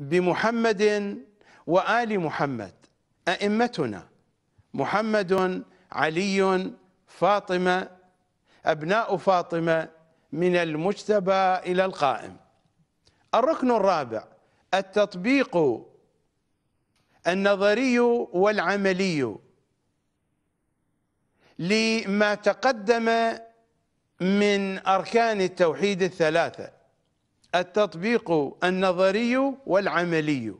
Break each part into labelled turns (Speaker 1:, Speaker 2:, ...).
Speaker 1: بمحمد وآل محمد أئمتنا محمد علي فاطمة أبناء فاطمة من المجتبى إلى القائم الركن الرابع التطبيق النظري والعملي لما تقدم من أركان التوحيد الثلاثة التطبيق النظري والعملي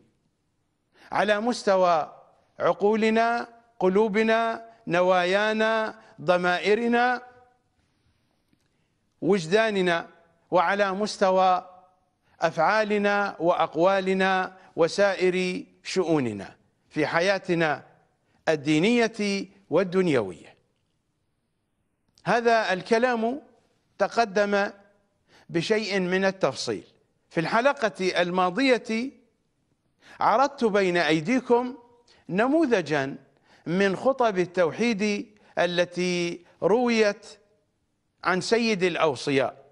Speaker 1: على مستوى عقولنا قلوبنا نوايانا ضمائرنا وجداننا وعلى مستوى أفعالنا وأقوالنا وسائر شؤوننا في حياتنا الدينية والدنيوية هذا الكلام تقدم بشيء من التفصيل في الحلقة الماضية عرضت بين أيديكم نموذجا من خطب التوحيد التي رويت عن سيد الأوصياء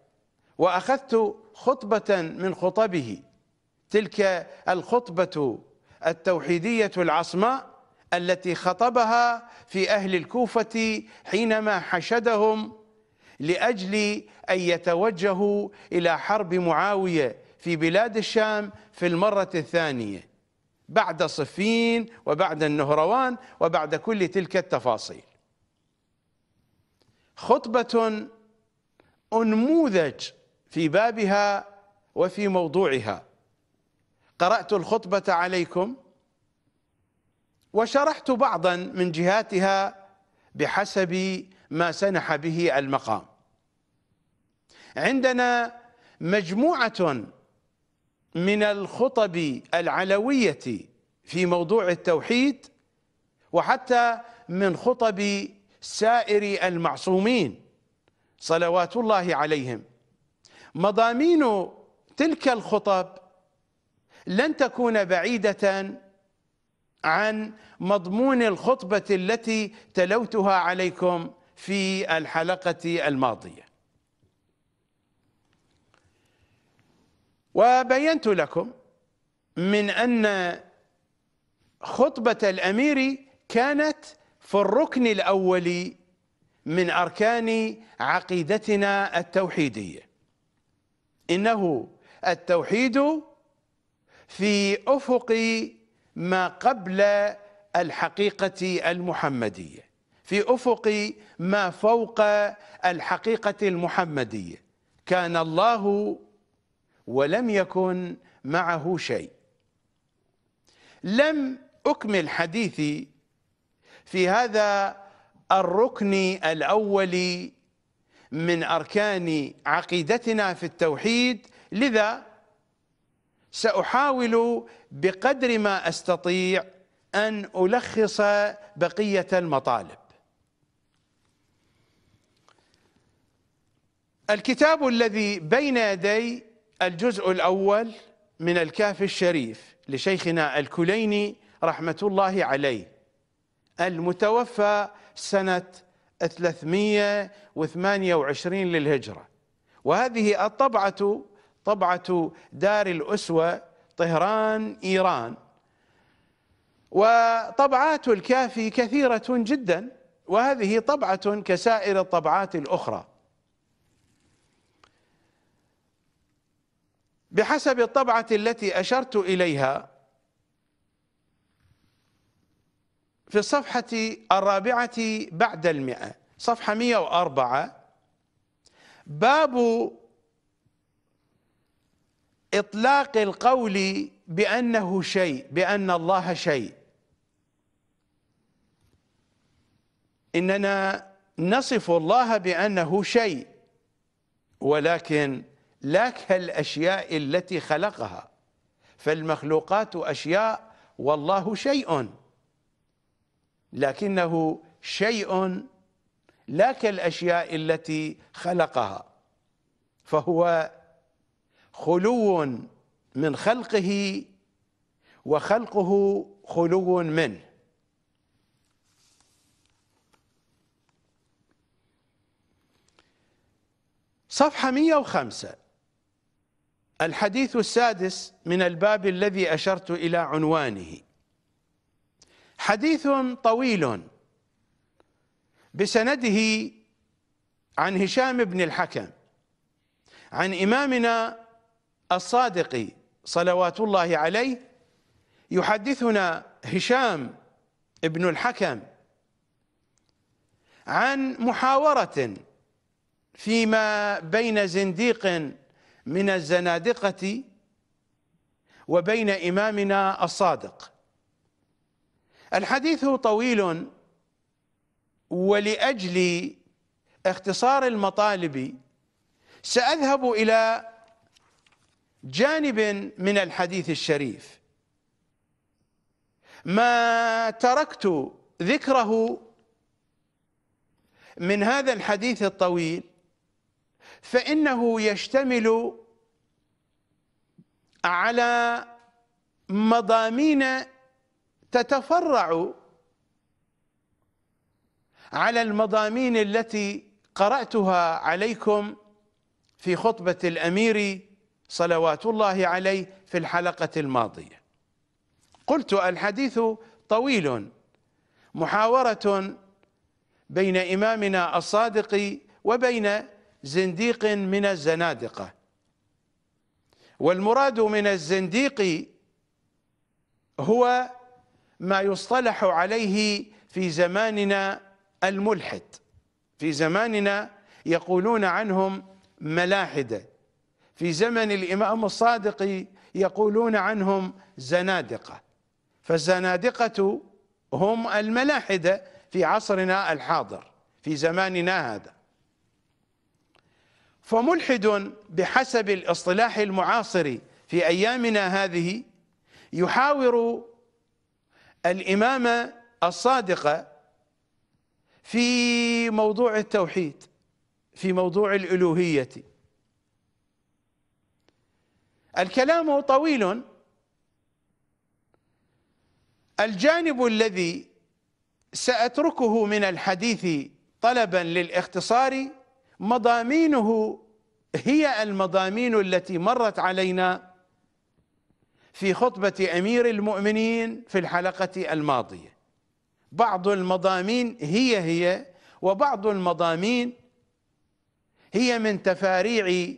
Speaker 1: وأخذت خطبة من خطبه تلك الخطبة التوحيدية العصماء التي خطبها في أهل الكوفة حينما حشدهم لاجل ان يتوجهوا الى حرب معاويه في بلاد الشام في المره الثانيه بعد صفين وبعد النهروان وبعد كل تلك التفاصيل خطبه انموذج في بابها وفي موضوعها قرات الخطبه عليكم وشرحت بعضا من جهاتها بحسب ما سنح به المقام عندنا مجموعة من الخطب العلوية في موضوع التوحيد وحتى من خطب سائر المعصومين صلوات الله عليهم مضامين تلك الخطب لن تكون بعيدة عن مضمون الخطبة التي تلوتها عليكم في الحلقة الماضية وبينت لكم من أن خطبة الأمير كانت في الركن الأول من أركان عقيدتنا التوحيدية إنه التوحيد في أفق ما قبل الحقيقة المحمدية في افق ما فوق الحقيقه المحمديه كان الله ولم يكن معه شيء لم اكمل حديثي في هذا الركن الاول من اركان عقيدتنا في التوحيد لذا ساحاول بقدر ما استطيع ان الخص بقيه المطالب الكتاب الذي بين يدي الجزء الأول من الكاف الشريف لشيخنا الكليني رحمة الله عليه المتوفى سنة 328 للهجرة وهذه الطبعة طبعة دار الأسوة طهران إيران وطبعات الكافي كثيرة جدا وهذه طبعة كسائر الطبعات الأخرى بحسب الطبعة التي أشرت إليها في الصفحة الرابعة بعد المئة صفحة 104 باب إطلاق القول بأنه شيء بأن الله شيء إننا نصف الله بأنه شيء ولكن لا كالاشياء التي خلقها فالمخلوقات اشياء والله شيء لكنه شيء لا كالاشياء التي خلقها فهو خلو من خلقه وخلقه خلو منه صفحة 105 الحديث السادس من الباب الذي أشرت إلى عنوانه حديث طويل بسنده عن هشام بن الحكم عن إمامنا الصادق صلوات الله عليه يحدثنا هشام بن الحكم عن محاورة فيما بين زنديق من الزنادقة وبين إمامنا الصادق الحديث طويل ولأجل اختصار المطالب سأذهب إلى جانب من الحديث الشريف ما تركت ذكره من هذا الحديث الطويل فإنه يشتمل على مضامين تتفرع على المضامين التي قرأتها عليكم في خطبة الأمير صلوات الله عليه في الحلقة الماضية قلت الحديث طويل محاورة بين إمامنا الصادق وبين زنديق من الزنادقة والمراد من الزنديق هو ما يصطلح عليه في زماننا الملحد في زماننا يقولون عنهم ملاحدة في زمن الإمام الصادق يقولون عنهم زنادقة فالزنادقة هم الملاحدة في عصرنا الحاضر في زماننا هذا فملحد بحسب الاصطلاح المعاصر في ايامنا هذه يحاور الامامه الصادقه في موضوع التوحيد في موضوع الالوهيه الكلام طويل الجانب الذي ساتركه من الحديث طلبا للاختصار مضامينه هي المضامين التي مرت علينا في خطبة أمير المؤمنين في الحلقة الماضية بعض المضامين هي هي وبعض المضامين هي من تفاريع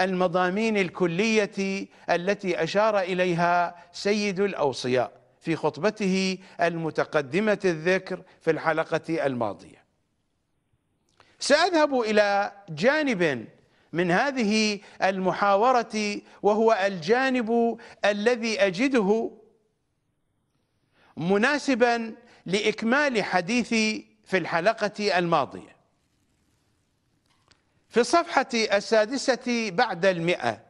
Speaker 1: المضامين الكلية التي أشار إليها سيد الأوصياء في خطبته المتقدمة الذكر في الحلقة الماضية سأذهب إلى جانب من هذه المحاورة وهو الجانب الذي أجده مناسبا لإكمال حديثي في الحلقة الماضية في الصفحة السادسة بعد المئة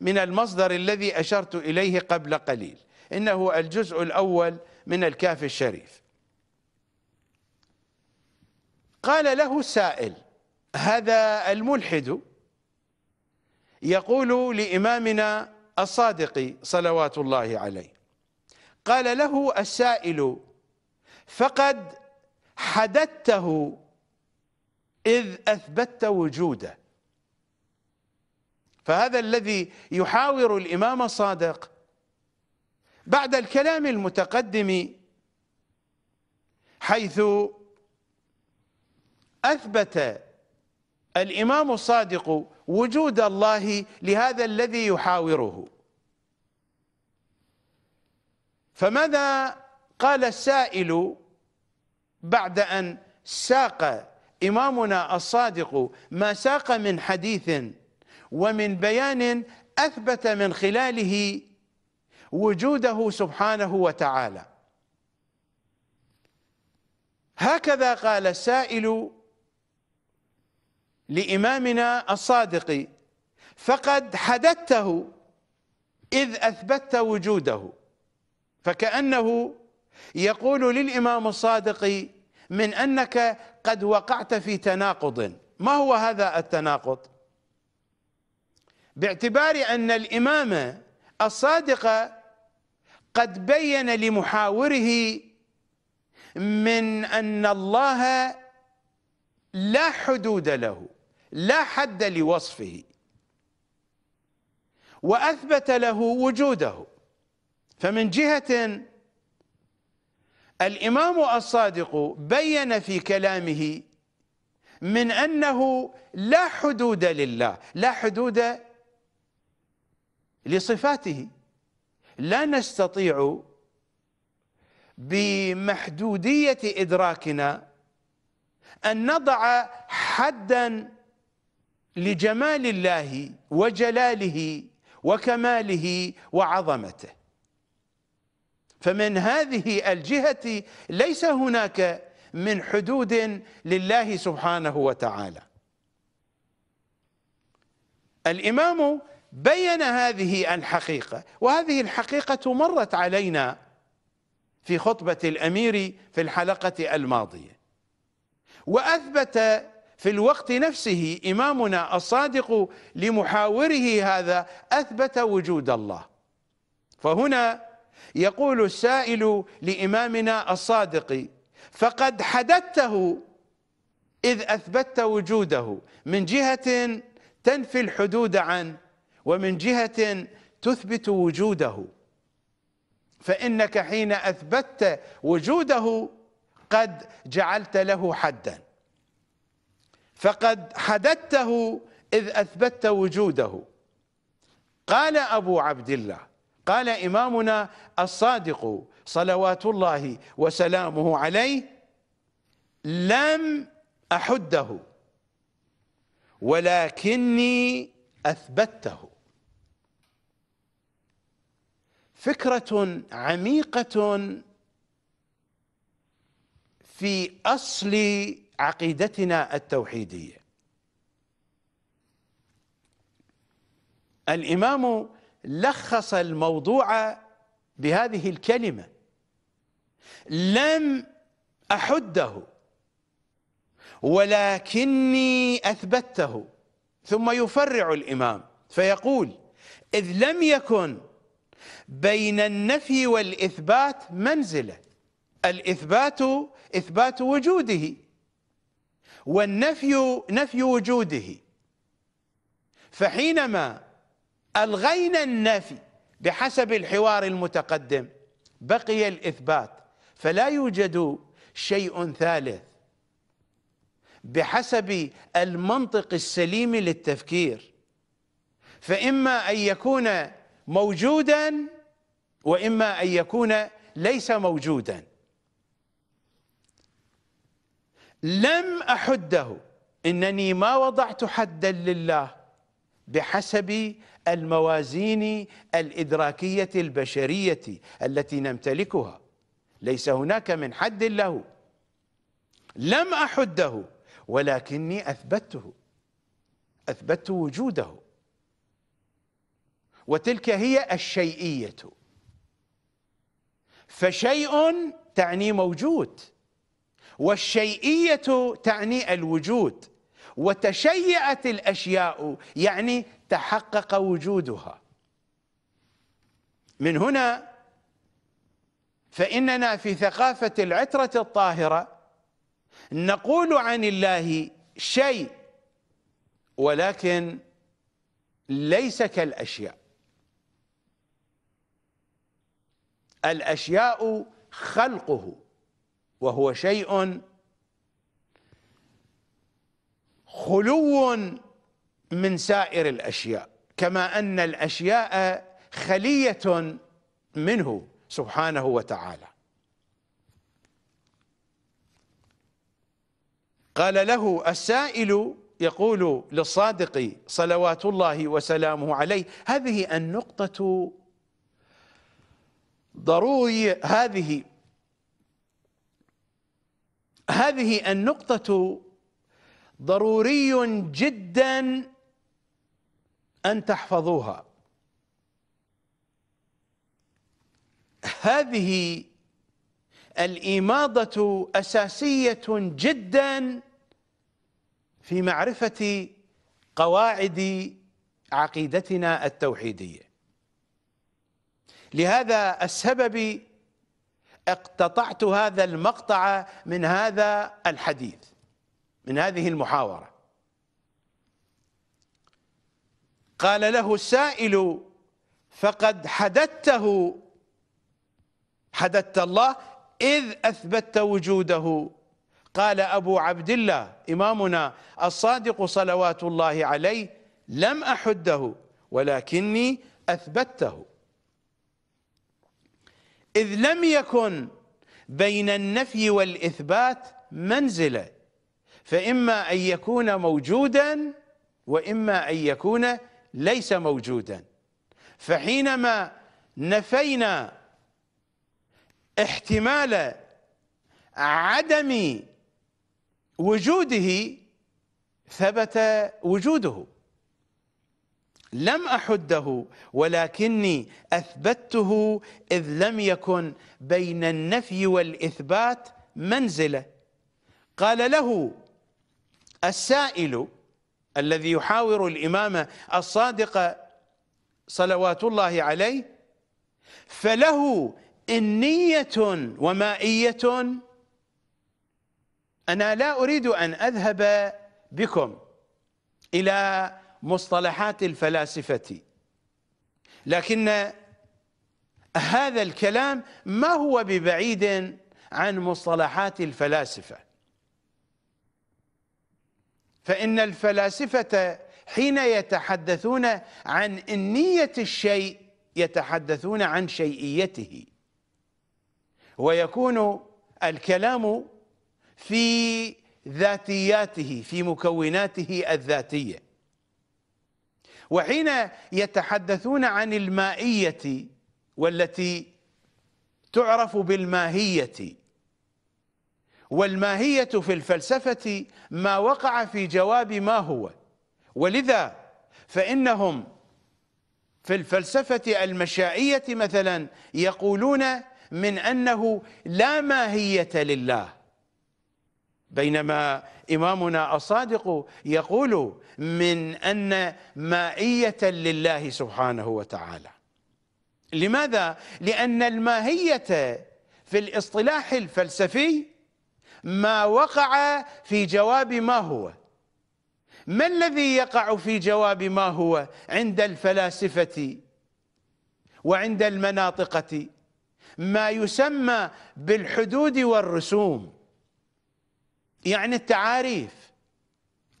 Speaker 1: من المصدر الذي أشرت إليه قبل قليل إنه الجزء الأول من الكاف الشريف قال له سائل هذا الملحد يقول لإمامنا الصادق صلوات الله عليه قال له السائل فقد حددته إذ اثبت وجوده فهذا الذي يحاور الإمام الصادق بعد الكلام المتقدم حيث أثبت الإمام الصادق وجود الله لهذا الذي يحاوره فماذا قال السائل بعد أن ساق إمامنا الصادق ما ساق من حديث ومن بيان أثبت من خلاله وجوده سبحانه وتعالى هكذا قال السائل لإمامنا الصادق فقد حددته إذ أثبتت وجوده فكأنه يقول للإمام الصادق من أنك قد وقعت في تناقض ما هو هذا التناقض باعتبار أن الإمام الصادق قد بين لمحاوره من أن الله لا حدود له لا حد لوصفه واثبت له وجوده فمن جهه الامام الصادق بين في كلامه من انه لا حدود لله لا حدود لصفاته لا نستطيع بمحدوديه ادراكنا ان نضع حدا لجمال الله وجلاله وكماله وعظمته فمن هذه الجهة ليس هناك من حدود لله سبحانه وتعالى الإمام بين هذه الحقيقة وهذه الحقيقة مرت علينا في خطبة الأمير في الحلقة الماضية وأثبت في الوقت نفسه إمامنا الصادق لمحاوره هذا أثبت وجود الله فهنا يقول السائل لإمامنا الصادق فقد حددته إذ أثبتت وجوده من جهة تنفي الحدود عنه ومن جهة تثبت وجوده فإنك حين أثبتت وجوده قد جعلت له حداً فقد حددته إذ أثبتت وجوده قال أبو عبد الله قال إمامنا الصادق صلوات الله وسلامه عليه لم أحده ولكني أثبته فكرة عميقة في أصل عقيدتنا التوحيديه الامام لخص الموضوع بهذه الكلمه لم احده ولكني اثبته ثم يفرع الامام فيقول اذ لم يكن بين النفي والاثبات منزله الاثبات اثبات وجوده والنفي نفي وجوده فحينما ألغينا النفي بحسب الحوار المتقدم بقي الإثبات فلا يوجد شيء ثالث بحسب المنطق السليم للتفكير فإما أن يكون موجودا وإما أن يكون ليس موجودا لم أحده إنني ما وضعت حدا لله بحسب الموازين الإدراكية البشرية التي نمتلكها ليس هناك من حد له لم أحده ولكني أثبته أثبت وجوده وتلك هي الشيئية فشيء تعني موجود والشيئية تعني الوجود وتشيعت الأشياء يعني تحقق وجودها من هنا فإننا في ثقافة العترة الطاهرة نقول عن الله شيء ولكن ليس كالأشياء الأشياء خلقه وهو شيء خلو من سائر الاشياء كما ان الاشياء خليه منه سبحانه وتعالى قال له السائل يقول للصادق صلوات الله وسلامه عليه هذه النقطة ضروري هذه هذه النقطة ضروري جدا أن تحفظوها هذه الإماضة أساسية جدا في معرفة قواعد عقيدتنا التوحيدية لهذا السبب اقتطعت هذا المقطع من هذا الحديث من هذه المحاورة قال له السائل فقد حددته حددت الله إذ أثبت وجوده قال أبو عبد الله إمامنا الصادق صلوات الله عليه لم أحده ولكني أثبته إذ لم يكن بين النفي والإثبات منزلة فإما أن يكون موجودا وإما أن يكون ليس موجودا فحينما نفينا احتمال عدم وجوده ثبت وجوده لم احده ولكني اثبته اذ لم يكن بين النفي والاثبات منزله قال له السائل الذي يحاور الامام الصادق صلوات الله عليه فله انيه ومائيه انا لا اريد ان اذهب بكم الى مصطلحات الفلاسفة لكن هذا الكلام ما هو ببعيد عن مصطلحات الفلاسفة فإن الفلاسفة حين يتحدثون عن إنية الشيء يتحدثون عن شيئيته ويكون الكلام في ذاتياته في مكوناته الذاتيه وحين يتحدثون عن المائية والتي تعرف بالماهية والماهية في الفلسفة ما وقع في جواب ما هو ولذا فإنهم في الفلسفة المشائية مثلا يقولون من أنه لا ماهية لله بينما إمامنا الصادق يقول من أن مائية لله سبحانه وتعالى لماذا؟ لأن الماهية في الاصطلاح الفلسفي ما وقع في جواب ما هو ما الذي يقع في جواب ما هو عند الفلاسفة وعند المناطقة ما يسمى بالحدود والرسوم يعني التعاريف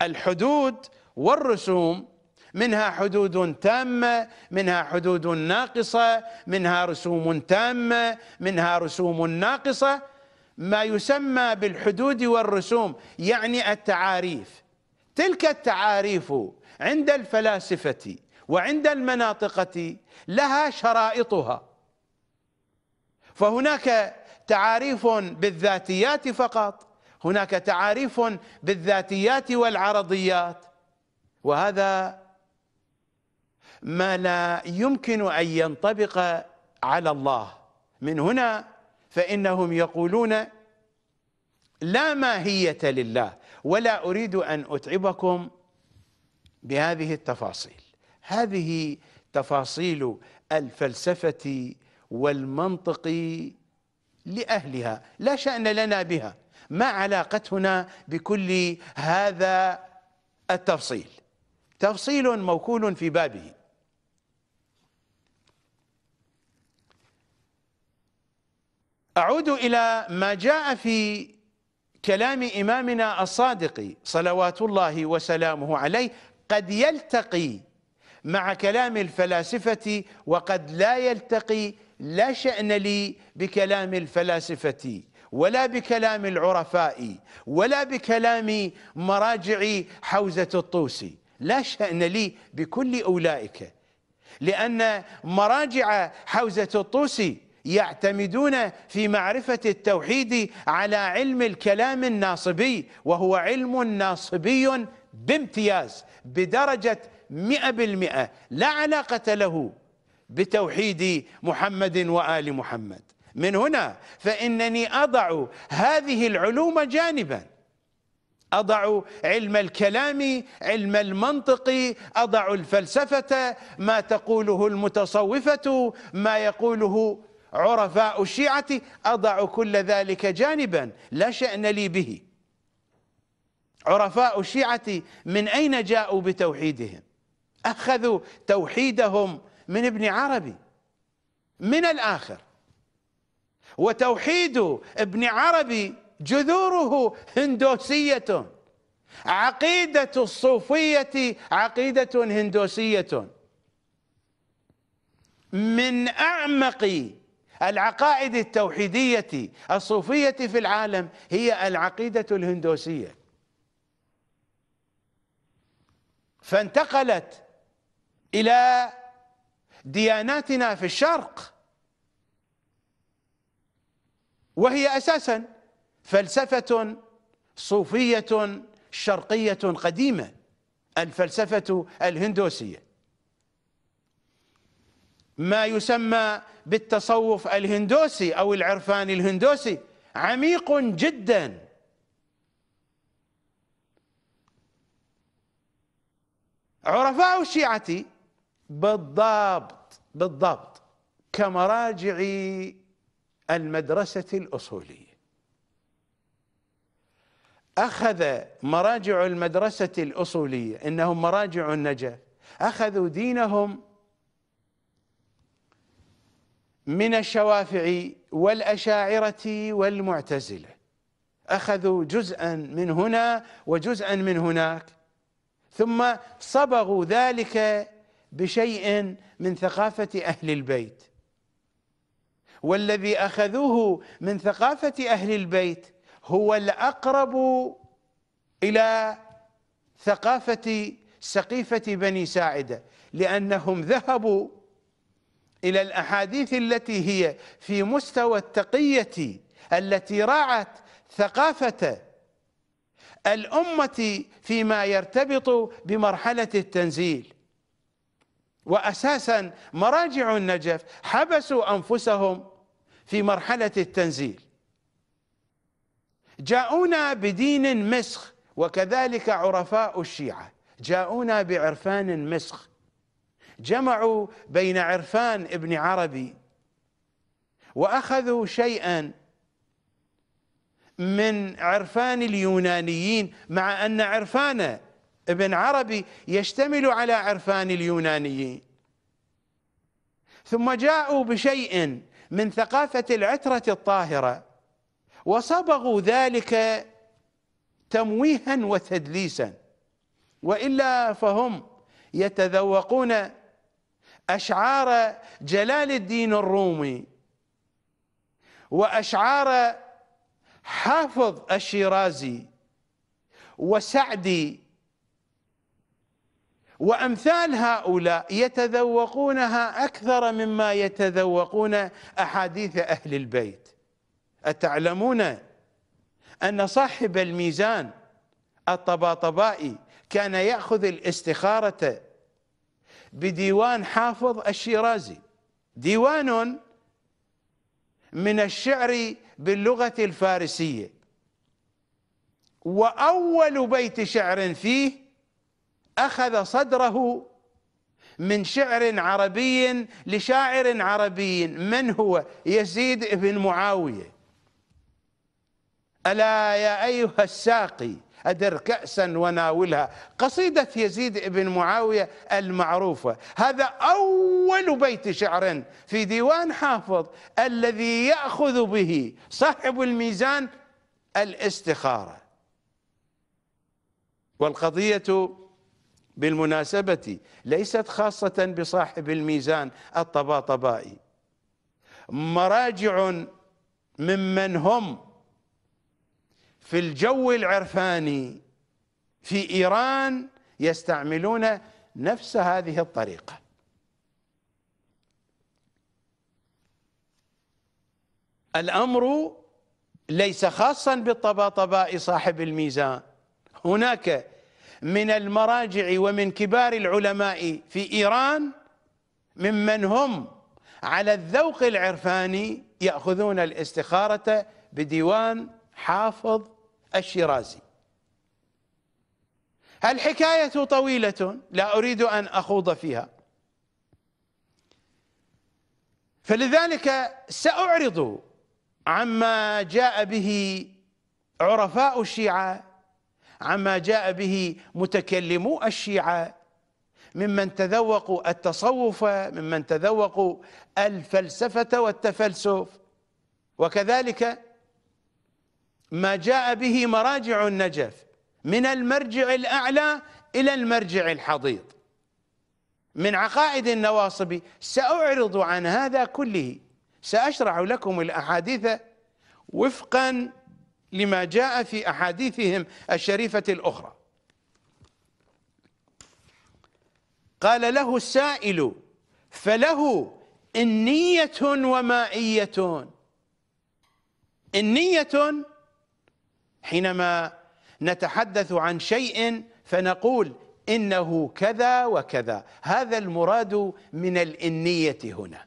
Speaker 1: الحدود والرسوم منها حدود تامة منها حدود ناقصة منها رسوم تامة منها رسوم ناقصة ما يسمى بالحدود والرسوم يعني التعاريف تلك التعاريف عند الفلاسفة وعند المناطقة لها شرائطها فهناك تعاريف بالذاتيات فقط هناك تعاريف بالذاتيات والعرضيات وهذا ما لا يمكن ان ينطبق على الله من هنا فانهم يقولون لا ماهيه لله ولا اريد ان اتعبكم بهذه التفاصيل هذه تفاصيل الفلسفه والمنطق لاهلها لا شان لنا بها ما علاقتنا بكل هذا التفصيل تفصيل موكول في بابه اعود الى ما جاء في كلام امامنا الصادق صلوات الله وسلامه عليه قد يلتقي مع كلام الفلاسفه وقد لا يلتقي لا شان لي بكلام الفلاسفه ولا بكلام العرفاء ولا بكلام مراجع حوزة الطوسي لا شأن لي بكل أولئك لأن مراجع حوزة الطوسي يعتمدون في معرفة التوحيد على علم الكلام الناصبي وهو علم ناصبي بامتياز بدرجة مئة بالمئة لا علاقة له بتوحيد محمد وآل محمد من هنا فإنني أضع هذه العلوم جانبا أضع علم الكلام علم المنطق أضع الفلسفة ما تقوله المتصوفة ما يقوله عرفاء الشيعة أضع كل ذلك جانبا لا شأن لي به عرفاء الشيعة من أين جاءوا بتوحيدهم أخذوا توحيدهم من ابن عربي من الآخر وتوحيد ابن عربي جذوره هندوسية عقيدة الصوفية عقيدة هندوسية من أعمق العقائد التوحيدية الصوفية في العالم هي العقيدة الهندوسية فانتقلت إلى دياناتنا في الشرق وهي اساسا فلسفه صوفيه شرقيه قديمه الفلسفه الهندوسيه ما يسمى بالتصوف الهندوسي او العرفان الهندوسي عميق جدا عرفاء الشيعه بالضبط بالضبط كمراجع المدرسة الأصولية أخذ مراجع المدرسة الأصولية إنهم مراجع النجف أخذوا دينهم من الشوافع والأشاعرة والمعتزلة أخذوا جزءا من هنا وجزءا من هناك ثم صبغوا ذلك بشيء من ثقافة أهل البيت والذي اخذوه من ثقافه اهل البيت هو الاقرب الى ثقافه سقيفه بني ساعده لانهم ذهبوا الى الاحاديث التي هي في مستوى التقيه التي راعت ثقافه الامه فيما يرتبط بمرحله التنزيل واساسا مراجع النجف حبسوا انفسهم في مرحله التنزيل جاءونا بدين مسخ وكذلك عرفاء الشيعه جاءونا بعرفان مسخ جمعوا بين عرفان ابن عربي واخذوا شيئا من عرفان اليونانيين مع ان عرفانه ابن عربي يشتمل على عرفان اليونانيين ثم جاءوا بشيء من ثقافة العترة الطاهرة وصبغوا ذلك تمويها وتدليسا وإلا فهم يتذوقون أشعار جلال الدين الرومي وأشعار حافظ الشيرازي وسعدي وأمثال هؤلاء يتذوقونها أكثر مما يتذوقون أحاديث أهل البيت أتعلمون أن صاحب الميزان الطباطبائي كان يأخذ الاستخارة بديوان حافظ الشيرازي ديوان من الشعر باللغة الفارسية وأول بيت شعر فيه أخذ صدره من شعر عربي لشاعر عربي من هو يزيد بن معاوية ألا يا أيها الساقي أدر كأسا وناولها قصيدة يزيد بن معاوية المعروفة هذا أول بيت شعر في ديوان حافظ الذي يأخذ به صاحب الميزان الاستخارة والقضية بالمناسبة ليست خاصة بصاحب الميزان الطباطبائي مراجع ممن هم في الجو العرفاني في إيران يستعملون نفس هذه الطريقة الأمر ليس خاصا بالطباطباء صاحب الميزان هناك من المراجع ومن كبار العلماء في إيران ممن هم على الذوق العرفاني يأخذون الاستخارة بديوان حافظ الشيرازي الحكاية طويلة لا أريد أن أخوض فيها فلذلك سأعرض عما جاء به عرفاء الشيعة عما جاء به متكلمو الشيعة ممن تذوقوا التصوف ممن تذوقوا الفلسفة والتفلسف وكذلك ما جاء به مراجع النجف من المرجع الأعلى إلى المرجع الحضيض من عقائد النواصبي سأعرض عن هذا كله سأشرح لكم الأحاديث وفقا لما جاء في احاديثهم الشريفه الاخرى قال له السائل فله إنية ومائية إنية حينما نتحدث عن شيء فنقول إنه كذا وكذا هذا المراد من الإنية هنا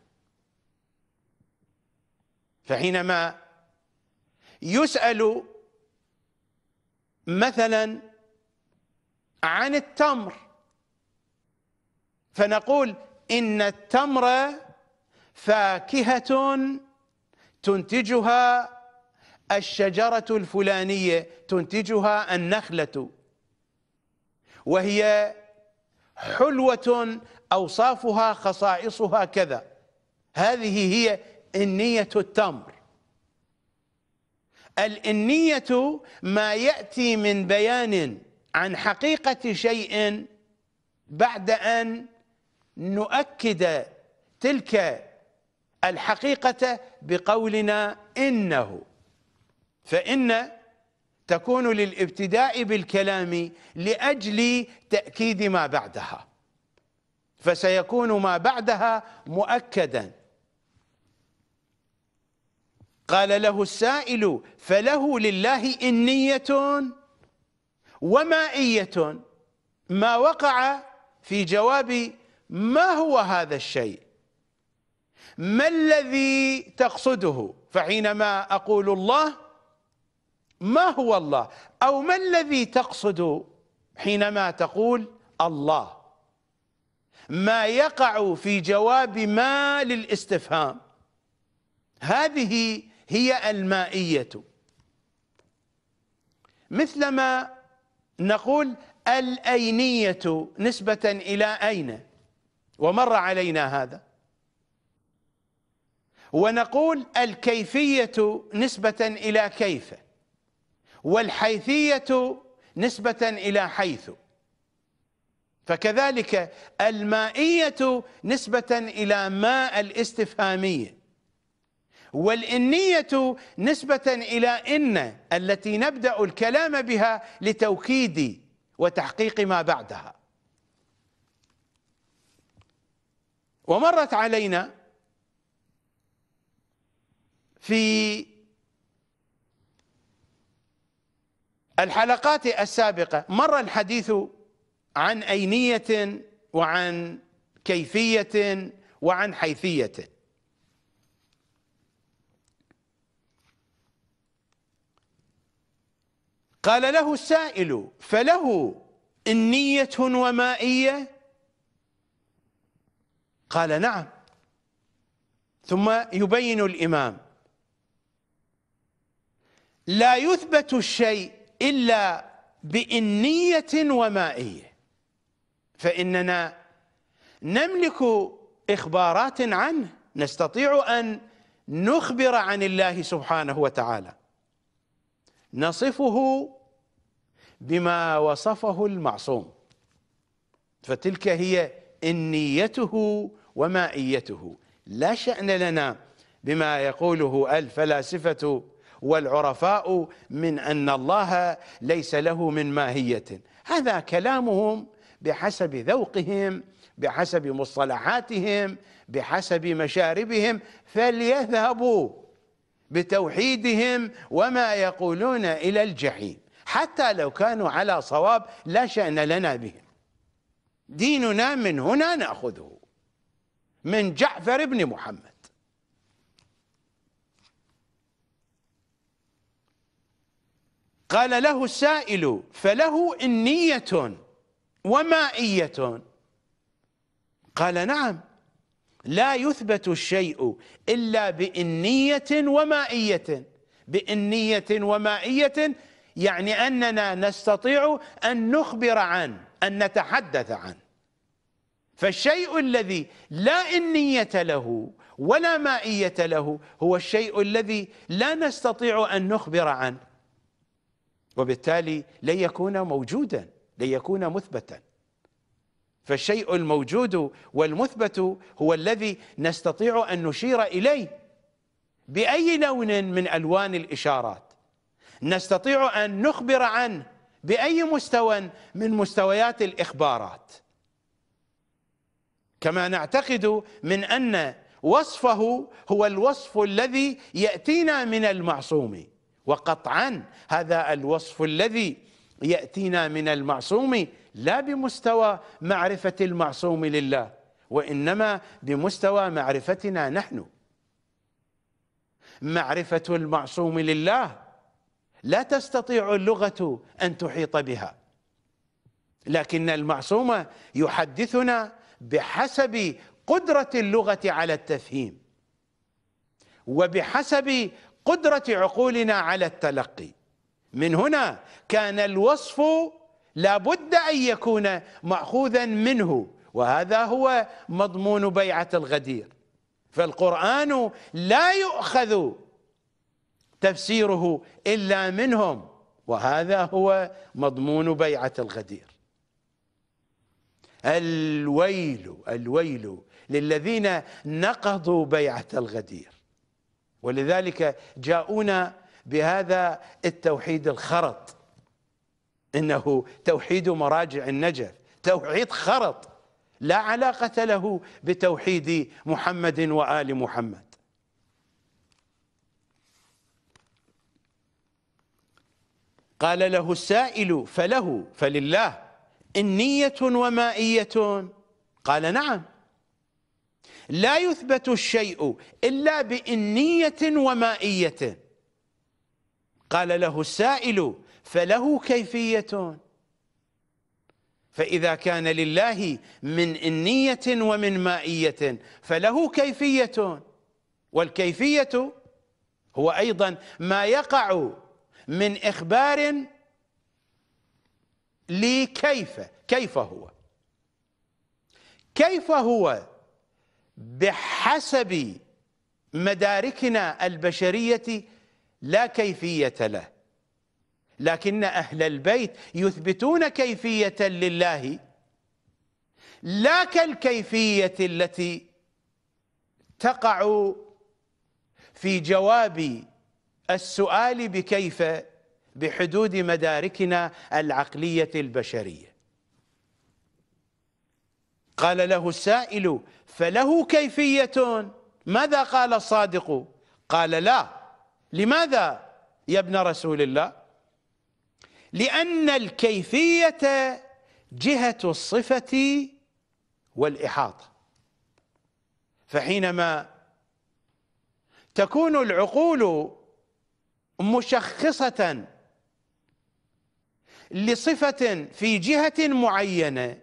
Speaker 1: فحينما يسأل مثلا عن التمر فنقول إن التمر فاكهة تنتجها الشجرة الفلانية تنتجها النخلة وهي حلوة أوصافها خصائصها كذا هذه هي إنية التمر الإنية ما يأتي من بيان عن حقيقة شيء بعد أن نؤكد تلك الحقيقة بقولنا إنه فإن تكون للابتداء بالكلام لأجل تأكيد ما بعدها فسيكون ما بعدها مؤكدا قال له السائل فله لله إنية ومائية ما وقع في جواب ما هو هذا الشيء ما الذي تقصده فحينما أقول الله ما هو الله أو ما الذي تقصد حينما تقول الله ما يقع في جواب ما للاستفهام هذه هي المائية مثلما نقول الأينية نسبة إلى أين ومر علينا هذا ونقول الكيفية نسبة إلى كيف والحيثية نسبة إلى حيث فكذلك المائية نسبة إلى ما الاستفهامية والإنية نسبة إلى إن التي نبدأ الكلام بها لتوكيد وتحقيق ما بعدها ومرت علينا في الحلقات السابقة مر الحديث عن أينية وعن كيفية وعن حيثية قال له السائل فله إنية ومائية قال نعم ثم يبين الإمام لا يثبت الشيء إلا بإنية ومائية فإننا نملك إخبارات عنه نستطيع أن نخبر عن الله سبحانه وتعالى نصفه بما وصفه المعصوم فتلك هي إنيته ومائيته لا شأن لنا بما يقوله الفلاسفة والعرفاء من أن الله ليس له من ماهية هذا كلامهم بحسب ذوقهم بحسب مصطلحاتهم بحسب مشاربهم فليذهبوا بتوحيدهم وما يقولون إلى الجحيم حتى لو كانوا على صواب لا شأن لنا بهم ديننا من هنا نأخذه من جعفر بن محمد قال له السائل فله إنية ومائية قال نعم لا يثبت الشيء إلا بإنية ومائية بإنية ومائية يعني أننا نستطيع أن نخبر عن أن نتحدث عن فالشيء الذي لا إنية له ولا مائية له هو الشيء الذي لا نستطيع أن نخبر عنه وبالتالي لن يكون موجودا لن يكون مثبتا فالشيء الموجود والمثبت هو الذي نستطيع أن نشير إليه بأي لون من ألوان الإشارات نستطيع أن نخبر عنه بأي مستوى من مستويات الإخبارات كما نعتقد من أن وصفه هو الوصف الذي يأتينا من المعصوم وقطعا هذا الوصف الذي يأتينا من المعصوم لا بمستوى معرفة المعصوم لله وإنما بمستوى معرفتنا نحن معرفة المعصوم لله لا تستطيع اللغة أن تحيط بها لكن المعصوم يحدثنا بحسب قدرة اللغة على التفهيم وبحسب قدرة عقولنا على التلقي من هنا كان الوصف لابد أن يكون مأخوذا منه وهذا هو مضمون بيعة الغدير فالقرآن لا يؤخذ تفسيره إلا منهم وهذا هو مضمون بيعة الغدير الويل الويل للذين نقضوا بيعة الغدير ولذلك جاءونا بهذا التوحيد الخرط إنه توحيد مراجع النجف توحيد خرط لا علاقة له بتوحيد محمد وآل محمد قال له السائل فله فلله إنية ومائية قال نعم لا يثبت الشيء إلا بإنية ومائية قال له السائل فله كيفية فإذا كان لله من إنية ومن مائية فله كيفية والكيفية هو أيضا ما يقع من إخبار لكيف كيف هو كيف هو بحسب مداركنا البشرية لا كيفية له لكن أهل البيت يثبتون كيفية لله لا كالكيفية التي تقع في جواب السؤال بكيف بحدود مداركنا العقلية البشرية قال له السائل فله كيفية ماذا قال الصادق قال لا لماذا يا ابن رسول الله لأن الكيفية جهة الصفة والإحاطة فحينما تكون العقول مشخصة لصفة في جهة معينة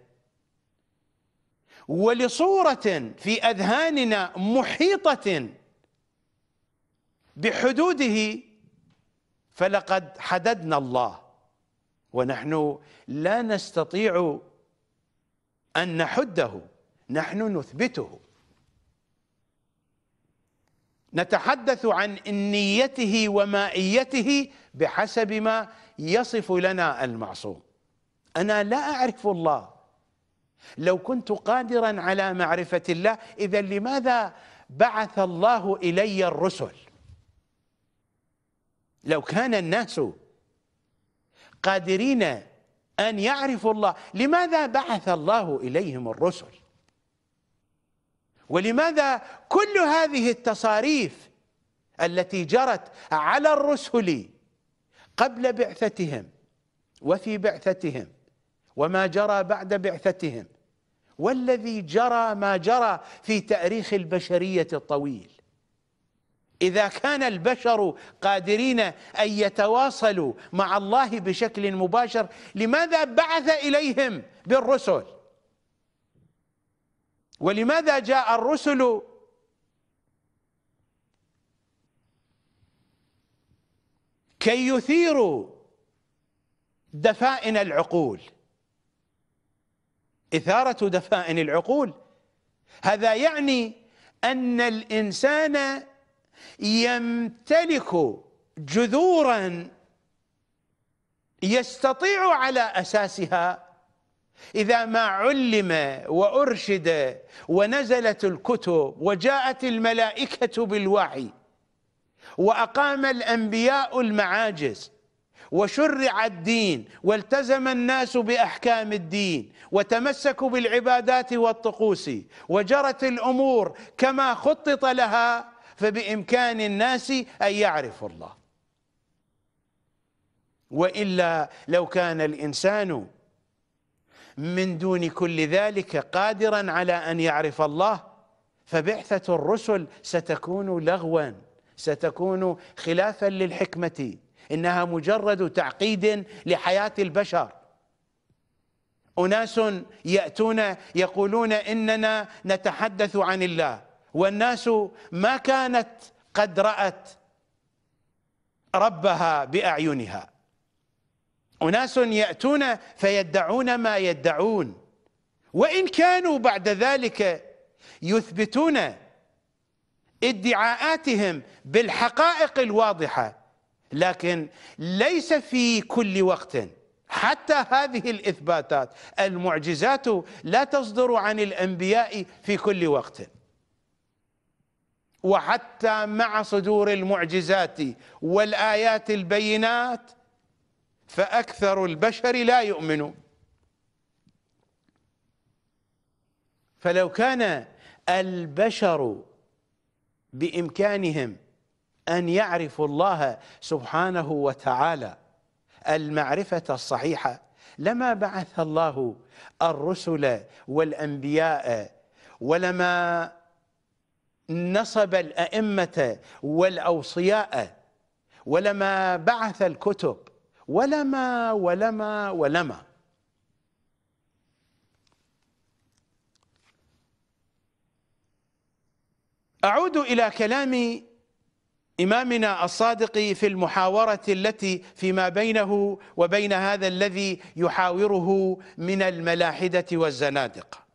Speaker 1: ولصورة في أذهاننا محيطة بحدوده فلقد حددنا الله ونحن لا نستطيع أن نحده نحن نثبته نتحدث عن إنيته ومائيته بحسب ما يصف لنا المعصوم أنا لا أعرف الله لو كنت قادرا على معرفة الله إذا لماذا بعث الله إلي الرسل لو كان الناس قادرين أن يعرفوا الله لماذا بعث الله إليهم الرسل ولماذا كل هذه التصاريف التي جرت على الرسل قبل بعثتهم وفي بعثتهم وما جرى بعد بعثتهم والذي جرى ما جرى في تاريخ البشريه الطويل إذا كان البشر قادرين أن يتواصلوا مع الله بشكل مباشر لماذا بعث إليهم بالرسل ولماذا جاء الرسل كي يثيروا دفائن العقول إثارة دفائن العقول هذا يعني أن الإنسان يمتلك جذورا يستطيع على اساسها اذا ما علم وارشد ونزلت الكتب وجاءت الملائكه بالوعي واقام الانبياء المعاجز وشرع الدين والتزم الناس باحكام الدين وتمسكوا بالعبادات والطقوس وجرت الامور كما خطط لها فبإمكان الناس أن يعرفوا الله وإلا لو كان الإنسان من دون كل ذلك قادرا على أن يعرف الله فبعثة الرسل ستكون لغوا ستكون خلافا للحكمة إنها مجرد تعقيد لحياة البشر أناس يأتون يقولون إننا نتحدث عن الله والناس ما كانت قد رأت ربها بأعينها أناس يأتون فيدعون ما يدعون وإن كانوا بعد ذلك يثبتون ادعاءاتهم بالحقائق الواضحة لكن ليس في كل وقت حتى هذه الإثباتات المعجزات لا تصدر عن الأنبياء في كل وقت وحتى مع صدور المعجزات والآيات البينات فأكثر البشر لا يؤمنون فلو كان البشر بإمكانهم أن يعرفوا الله سبحانه وتعالى المعرفة الصحيحة لما بعث الله الرسل والأنبياء ولما نصب الأئمة والأوصياء ولما بعث الكتب ولما ولما ولما أعود إلى كلام إمامنا الصادق في المحاورة التي فيما بينه وبين هذا الذي يحاوره من الملاحدة والزنادقة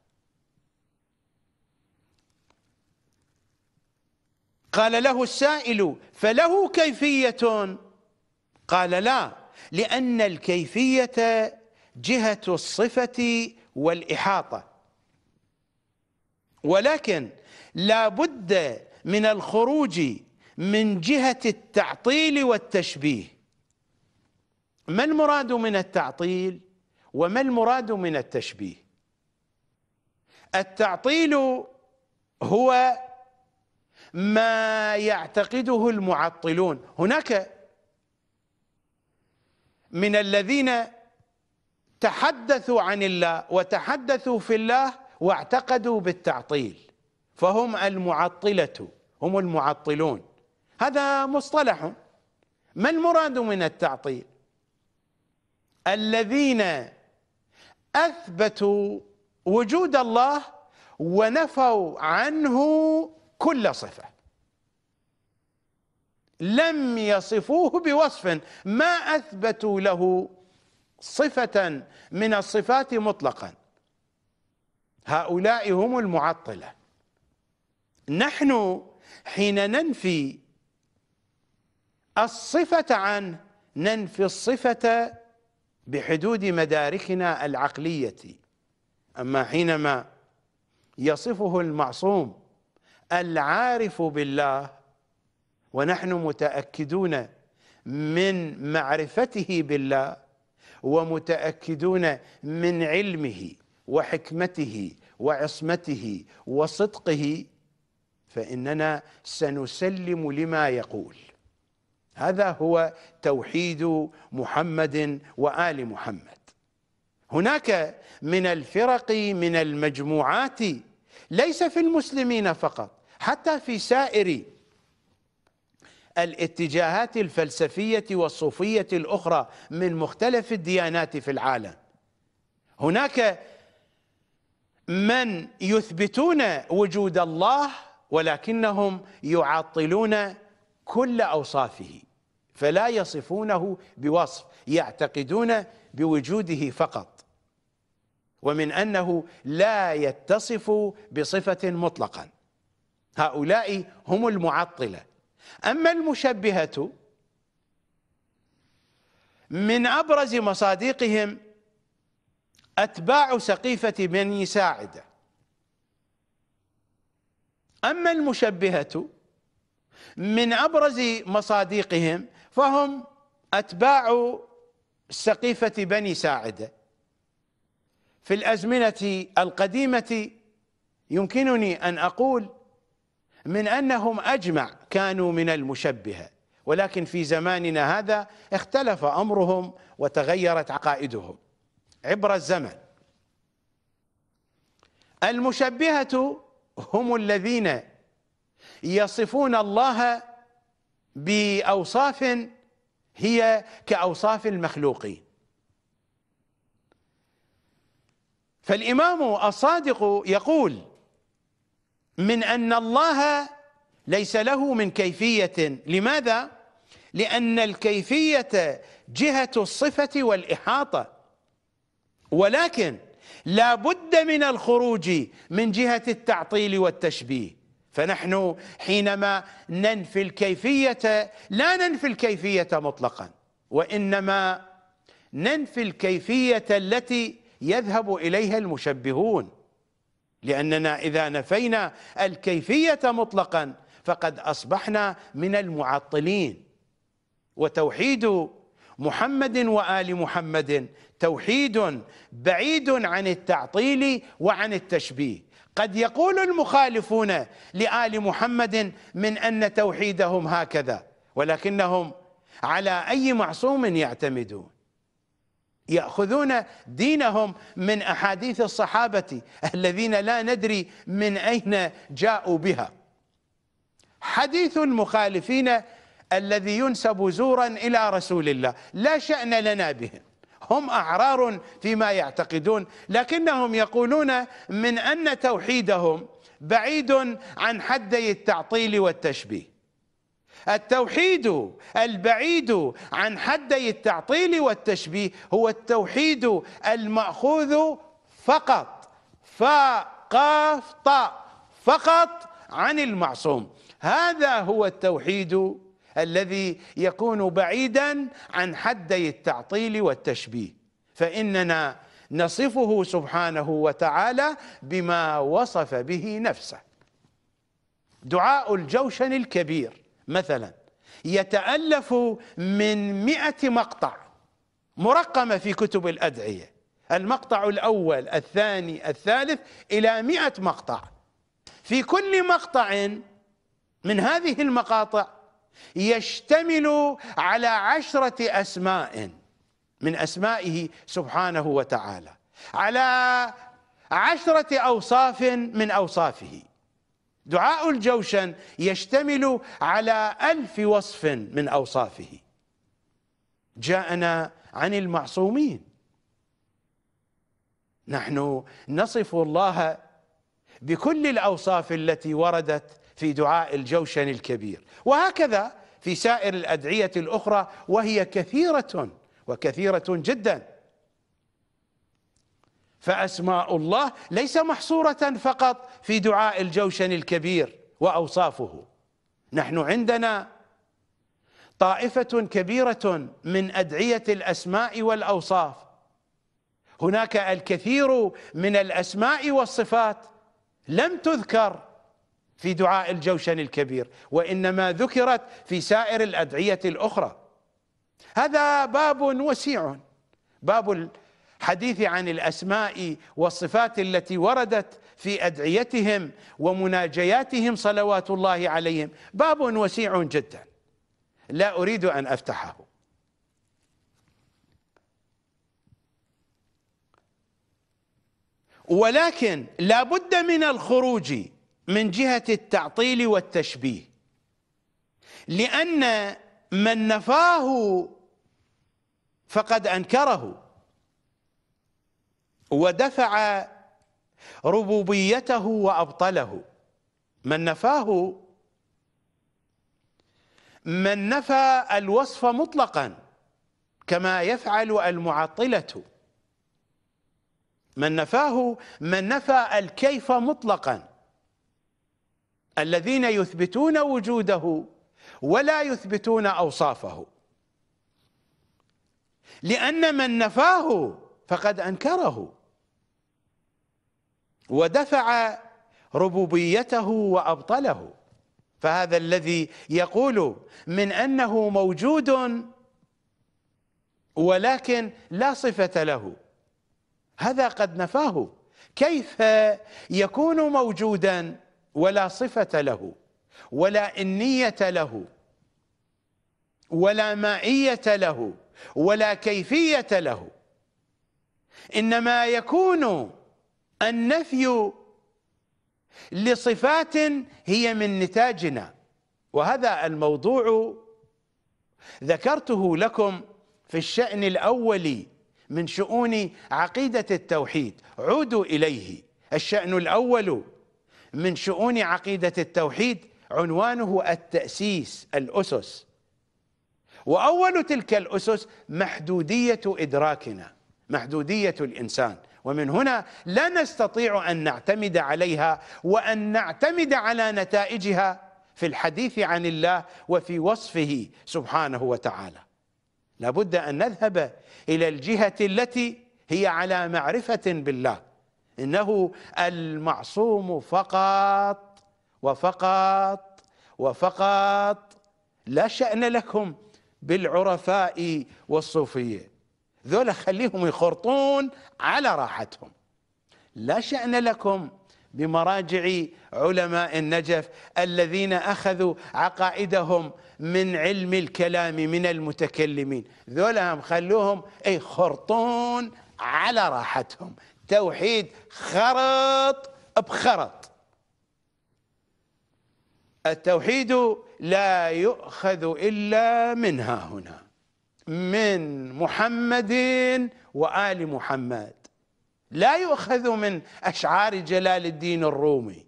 Speaker 1: قال له السائل فله كيفية قال لا لأن الكيفية جهة الصفة والإحاطة ولكن لا بد من الخروج من جهة التعطيل والتشبيه ما المراد من التعطيل وما المراد من التشبيه التعطيل هو ما يعتقده المعطلون هناك من الذين تحدثوا عن الله وتحدثوا في الله واعتقدوا بالتعطيل فهم المعطلة هم المعطلون هذا مصطلح ما المراد من التعطيل الذين اثبتوا وجود الله ونفوا عنه كل صفة لم يصفوه بوصف ما أثبتوا له صفة من الصفات مطلقا هؤلاء هم المعطلة نحن حين ننفي الصفة عنه ننفي الصفة بحدود مداركنا العقلية أما حينما يصفه المعصوم العارف بالله ونحن متاكدون من معرفته بالله ومتاكدون من علمه وحكمته وعصمته وصدقه فاننا سنسلم لما يقول هذا هو توحيد محمد وال محمد هناك من الفرق من المجموعات ليس في المسلمين فقط حتى في سائر الاتجاهات الفلسفية والصوفية الأخرى من مختلف الديانات في العالم هناك من يثبتون وجود الله ولكنهم يعطلون كل أوصافه فلا يصفونه بوصف يعتقدون بوجوده فقط ومن أنه لا يتصف بصفة مطلقاً هؤلاء هم المعطلة أما المشبهة من أبرز مصادقهم أتباع سقيفة بني ساعدة أما المشبهة من أبرز مصادقهم فهم أتباع سقيفة بني ساعدة في الأزمنة القديمة يمكنني أن أقول من أنهم أجمع كانوا من المشبهة ولكن في زماننا هذا اختلف أمرهم وتغيرت عقائدهم عبر الزمن المشبهة هم الذين يصفون الله بأوصاف هي كأوصاف المخلوقين فالإمام الصادق يقول من أن الله ليس له من كيفية لماذا؟ لأن الكيفية جهة الصفة والإحاطة ولكن لا بد من الخروج من جهة التعطيل والتشبيه فنحن حينما ننفي الكيفية لا ننفي الكيفية مطلقا وإنما ننفي الكيفية التي يذهب إليها المشبهون لأننا إذا نفينا الكيفية مطلقا فقد أصبحنا من المعطلين وتوحيد محمد وآل محمد توحيد بعيد عن التعطيل وعن التشبيه قد يقول المخالفون لآل محمد من أن توحيدهم هكذا ولكنهم على أي معصوم يعتمدون ياخذون دينهم من احاديث الصحابه الذين لا ندري من اين جاءوا بها حديث المخالفين الذي ينسب زورا الى رسول الله لا شان لنا بهم هم اعرار فيما يعتقدون لكنهم يقولون من ان توحيدهم بعيد عن حدي التعطيل والتشبيه التوحيد البعيد عن حدي التعطيل والتشبيه هو التوحيد المأخوذ فقط فقاف طاء فقط عن المعصوم هذا هو التوحيد الذي يكون بعيدا عن حدي التعطيل والتشبيه فإننا نصفه سبحانه وتعالى بما وصف به نفسه دعاء الجوشن الكبير مثلا يتألف من مئة مقطع مرقمة في كتب الأدعية المقطع الأول الثاني الثالث إلى مئة مقطع في كل مقطع من هذه المقاطع يشتمل على عشرة أسماء من أسمائه سبحانه وتعالى على عشرة أوصاف من أوصافه دعاء الجوشن يشتمل على ألف وصف من أوصافه جاءنا عن المعصومين نحن نصف الله بكل الأوصاف التي وردت في دعاء الجوشن الكبير وهكذا في سائر الأدعية الأخرى وهي كثيرة وكثيرة جداً فاسماء الله ليس محصوره فقط في دعاء الجوشن الكبير واوصافه نحن عندنا طائفه كبيره من ادعيه الاسماء والاوصاف هناك الكثير من الاسماء والصفات لم تذكر في دعاء الجوشن الكبير وانما ذكرت في سائر الادعيه الاخرى هذا باب وسيع باب حديثي عن الاسماء والصفات التي وردت في ادعيتهم ومناجياتهم صلوات الله عليهم باب وسيع جدا لا اريد ان افتحه ولكن لا بد من الخروج من جهه التعطيل والتشبيه لان من نفاه فقد انكره ودفع ربوبيته وأبطله من نفاه من نفى الوصف مطلقا كما يفعل المعطلة من نفاه من نفى الكيف مطلقا الذين يثبتون وجوده ولا يثبتون أوصافه لأن من نفاه فقد أنكره ودفع ربوبيته وابطله فهذا الذي يقول من انه موجود ولكن لا صفه له هذا قد نفاه كيف يكون موجودا ولا صفه له ولا انيه له ولا مائيه له ولا كيفيه له انما يكون النفي لصفات هي من نتاجنا وهذا الموضوع ذكرته لكم في الشأن الأول من شؤون عقيدة التوحيد عودوا إليه الشأن الأول من شؤون عقيدة التوحيد عنوانه التأسيس الأسس وأول تلك الأسس محدودية إدراكنا محدودية الإنسان ومن هنا لا نستطيع أن نعتمد عليها وأن نعتمد على نتائجها في الحديث عن الله وفي وصفه سبحانه وتعالى لابد أن نذهب إلى الجهة التي هي على معرفة بالله إنه المعصوم فقط وفقط وفقط لا شأن لكم بالعرفاء والصوفيه ذولا خليهم يخرطون على راحتهم لا شأن لكم بمراجع علماء النجف الذين أخذوا عقائدهم من علم الكلام من المتكلمين هم خلوهم أي خرطون على راحتهم توحيد خرط بخرط التوحيد لا يؤخذ إلا منها هنا من محمد وآل محمد لا يؤخذ من أشعار جلال الدين الرومي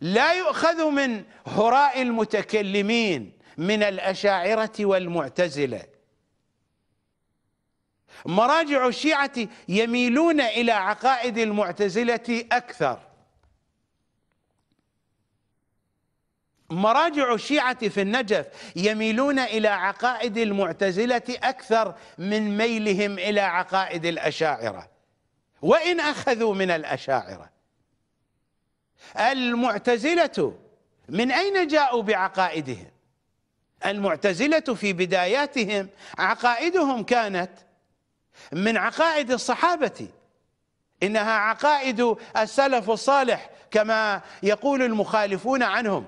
Speaker 1: لا يؤخذ من هراء المتكلمين من الأشاعرة والمعتزلة مراجع الشيعة يميلون إلى عقائد المعتزلة أكثر مراجع الشيعة في النجف يميلون إلى عقائد المعتزلة أكثر من ميلهم إلى عقائد الأشاعرة وإن أخذوا من الأشاعرة المعتزلة من أين جاءوا بعقائدهم المعتزلة في بداياتهم عقائدهم كانت من عقائد الصحابة إنها عقائد السلف الصالح كما يقول المخالفون عنهم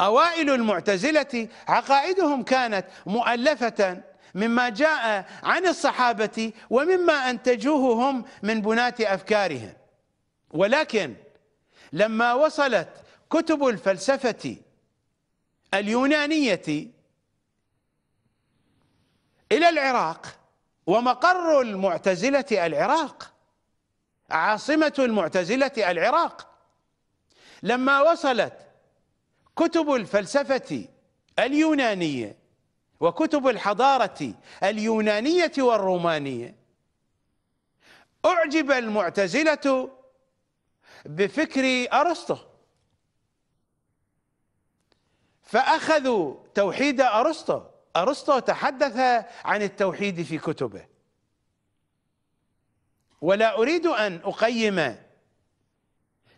Speaker 1: أوائل المعتزلة عقائدهم كانت مؤلفة مما جاء عن الصحابة ومما أنتجوه هم من بناة أفكارهم ولكن لما وصلت كتب الفلسفة اليونانية إلى العراق ومقر المعتزلة العراق عاصمة المعتزلة العراق لما وصلت كتب الفلسفة اليونانية وكتب الحضارة اليونانية والرومانية أعجب المعتزلة بفكر أرسطو فأخذوا توحيد أرسطو أرسطو تحدث عن التوحيد في كتبه ولا أريد أن أقيم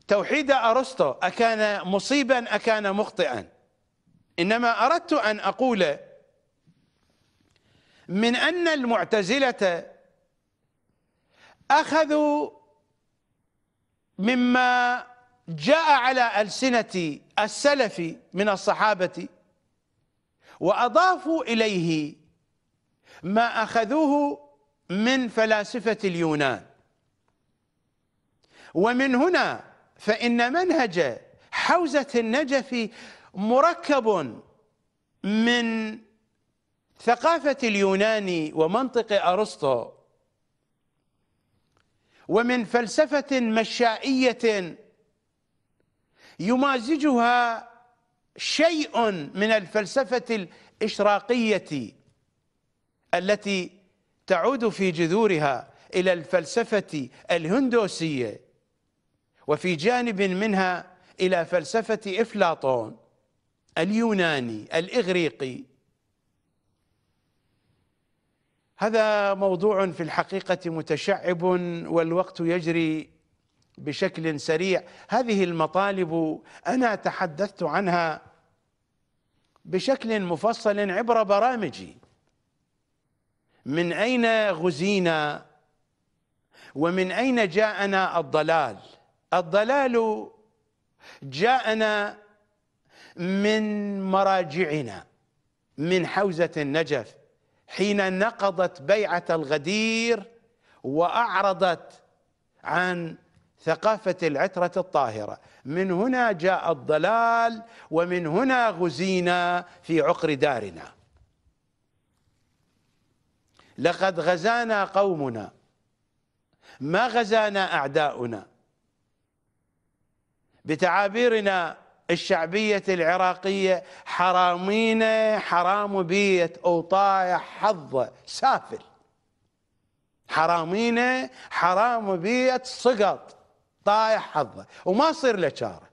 Speaker 1: توحيد أرسطو أكان مصيبا أكان مخطئا إنما أردت أن أقول من أن المعتزلة أخذوا مما جاء على ألسنة السلف من الصحابة وأضافوا إليه ما أخذوه من فلاسفة اليونان ومن هنا فإن منهج حوزة النجف مركب من ثقافة اليونان ومنطق أرسطو ومن فلسفة مشائية يمازجها شيء من الفلسفة الإشراقية التي تعود في جذورها إلى الفلسفة الهندوسية وفي جانب منها إلى فلسفة إفلاطون اليوناني الإغريقي هذا موضوع في الحقيقة متشعب والوقت يجري بشكل سريع هذه المطالب أنا تحدثت عنها بشكل مفصل عبر برامجي من أين غزينا ومن أين جاءنا الضلال الضلال جاءنا من مراجعنا من حوزة النجف حين نقضت بيعة الغدير وأعرضت عن ثقافة العترة الطاهرة من هنا جاء الضلال ومن هنا غزينا في عقر دارنا لقد غزانا قومنا ما غزانا أعداؤنا بتعابيرنا الشعبية العراقية حرامينا حرام بيت أوطايا حظة سافل حرامينا حرام بيت سقط طايح حظه وما صير له شاره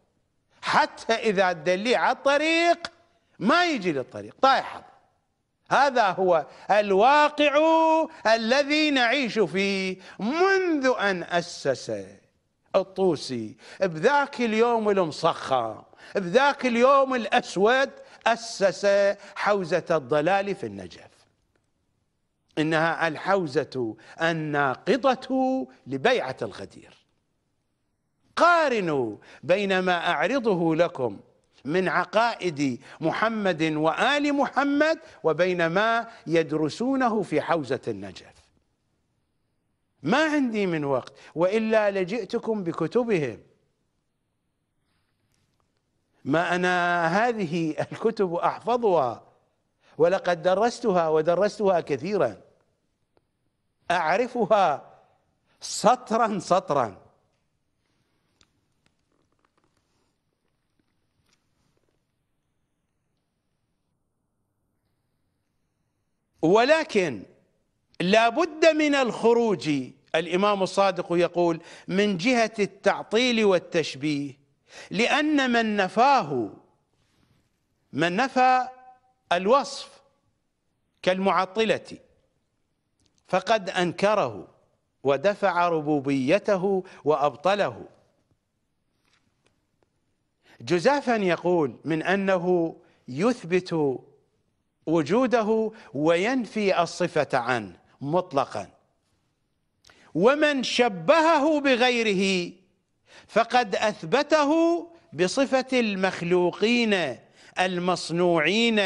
Speaker 1: حتى إذا دليه على الطريق ما يجي للطريق طايح حظه هذا هو الواقع الذي نعيش فيه منذ أن أسس الطوسي بذاك اليوم المصخم بذاك اليوم الأسود أسس حوزة الضلال في النجف إنها الحوزة الناقضة لبيعة الغدير قارنوا بين ما أعرضه لكم من عقائد محمد وآل محمد وبين ما يدرسونه في حوزة النجف ما عندي من وقت والا لجئتكم بكتبهم ما انا هذه الكتب احفظها ولقد درستها ودرستها كثيرا اعرفها سطرا سطرا ولكن لابد من الخروج الإمام الصادق يقول من جهة التعطيل والتشبيه لأن من نفاه من نفى الوصف كالمعطلة فقد أنكره ودفع ربوبيته وأبطله جزافا يقول من أنه يثبت وجوده وينفي الصفة عنه مطلقا ومن شبهه بغيره فقد اثبته بصفه المخلوقين المصنوعين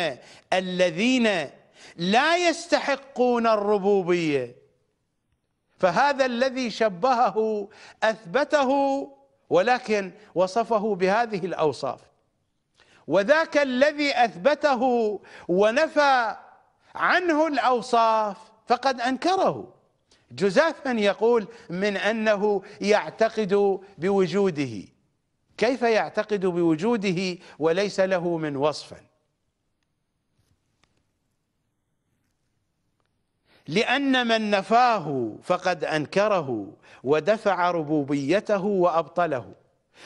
Speaker 1: الذين لا يستحقون الربوبيه فهذا الذي شبهه اثبته ولكن وصفه بهذه الاوصاف وذاك الذي اثبته ونفى عنه الاوصاف فقد أنكره جزافا يقول من أنه يعتقد بوجوده كيف يعتقد بوجوده وليس له من وصف لأن من نفاه فقد أنكره ودفع ربوبيته وأبطله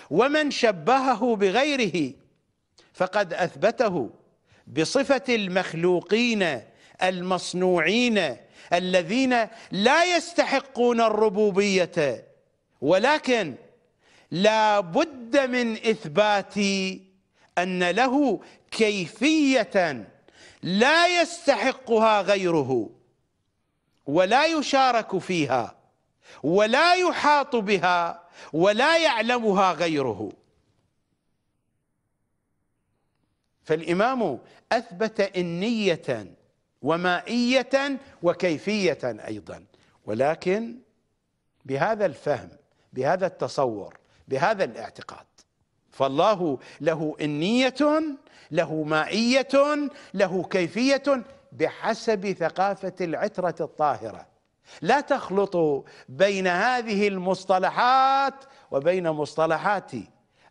Speaker 1: ومن شبهه بغيره فقد أثبته بصفة المخلوقين المصنوعين الذين لا يستحقون الربوبيه ولكن لا بد من اثبات ان له كيفيه لا يستحقها غيره ولا يشارك فيها ولا يحاط بها ولا يعلمها غيره فالامام اثبت انيه ومائية وكيفية أيضا ولكن بهذا الفهم بهذا التصور بهذا الاعتقاد فالله له إنية له مائية له كيفية بحسب ثقافة العترة الطاهرة لا تخلطوا بين هذه المصطلحات وبين مصطلحات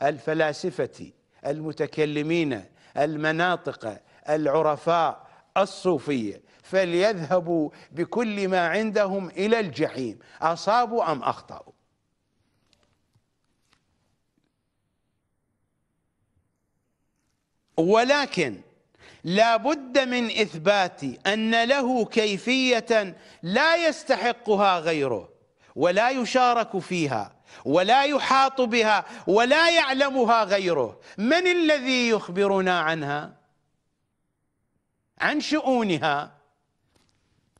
Speaker 1: الفلاسفة المتكلمين المناطق العرفاء الصوفية فليذهبوا بكل ما عندهم إلى الجحيم أصابوا أم أخطأوا ولكن لا بد من إثبات أن له كيفية لا يستحقها غيره ولا يشارك فيها ولا يحاط بها ولا يعلمها غيره من الذي يخبرنا عنها؟ عن شؤونها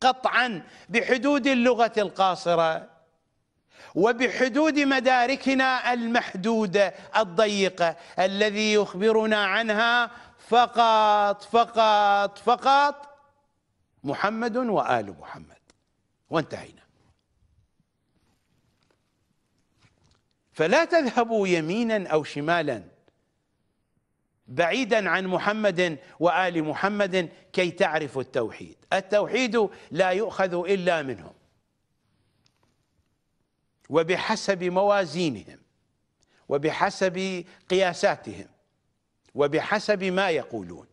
Speaker 1: قطعا بحدود اللغة القاصرة وبحدود مداركنا المحدودة الضيقة الذي يخبرنا عنها فقط فقط فقط محمد وآل محمد وانتهينا فلا تذهبوا يمينا أو شمالا بعيدا عن محمد وآل محمد كي تعرفوا التوحيد التوحيد لا يؤخذ إلا منهم وبحسب موازينهم وبحسب قياساتهم وبحسب ما يقولون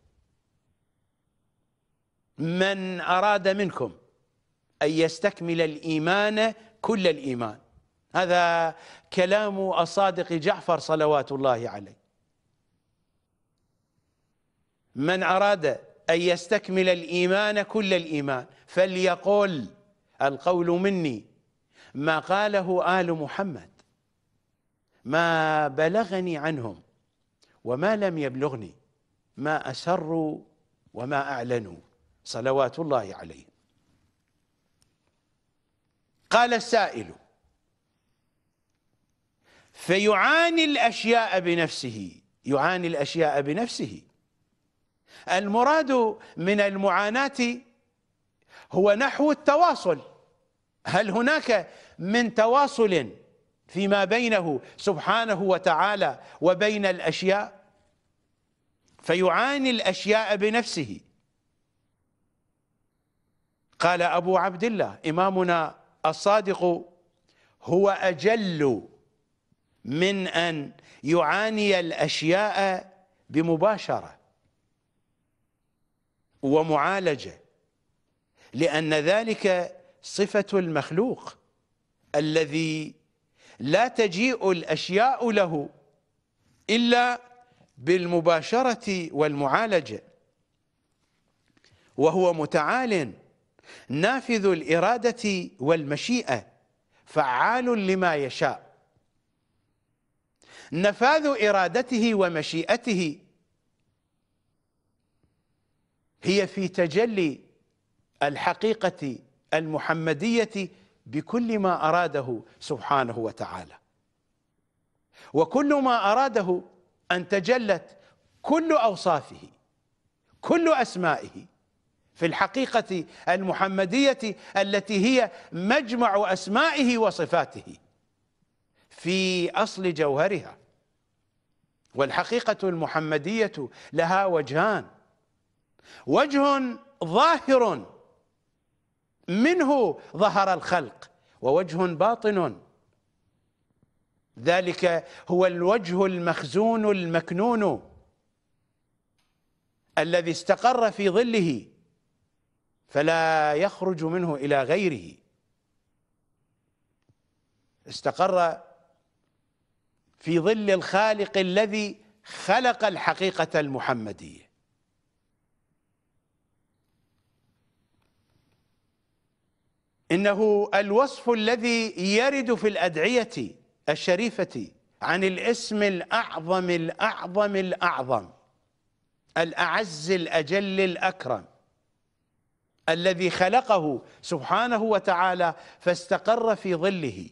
Speaker 1: من أراد منكم أن يستكمل الإيمان كل الإيمان هذا كلام الصادق جعفر صلوات الله عليه من أراد أن يستكمل الإيمان كل الإيمان فليقول القول مني ما قاله آل محمد ما بلغني عنهم وما لم يبلغني ما أسروا وما أعلنوا صلوات الله عليه قال السائل فيعاني الأشياء بنفسه يعاني الأشياء بنفسه المراد من المعاناة هو نحو التواصل هل هناك من تواصل فيما بينه سبحانه وتعالى وبين الأشياء فيعاني الأشياء بنفسه قال أبو عبد الله إمامنا الصادق هو أجل من أن يعاني الأشياء بمباشرة ومعالجه لان ذلك صفه المخلوق الذي لا تجيء الاشياء له الا بالمباشره والمعالجه وهو متعال نافذ الاراده والمشيئه فعال لما يشاء نفاذ ارادته ومشيئته هي في تجلي الحقيقة المحمدية بكل ما أراده سبحانه وتعالى وكل ما أراده أن تجلت كل أوصافه كل أسمائه في الحقيقة المحمدية التي هي مجمع أسمائه وصفاته في أصل جوهرها والحقيقة المحمدية لها وجهان وجه ظاهر منه ظهر الخلق ووجه باطن ذلك هو الوجه المخزون المكنون الذي استقر في ظله فلا يخرج منه الى غيره استقر في ظل الخالق الذي خلق الحقيقه المحمديه إنه الوصف الذي يرد في الأدعية الشريفة عن الاسم الأعظم الأعظم الأعظم الأعز الأجل الأكرم الذي خلقه سبحانه وتعالى فاستقر في ظله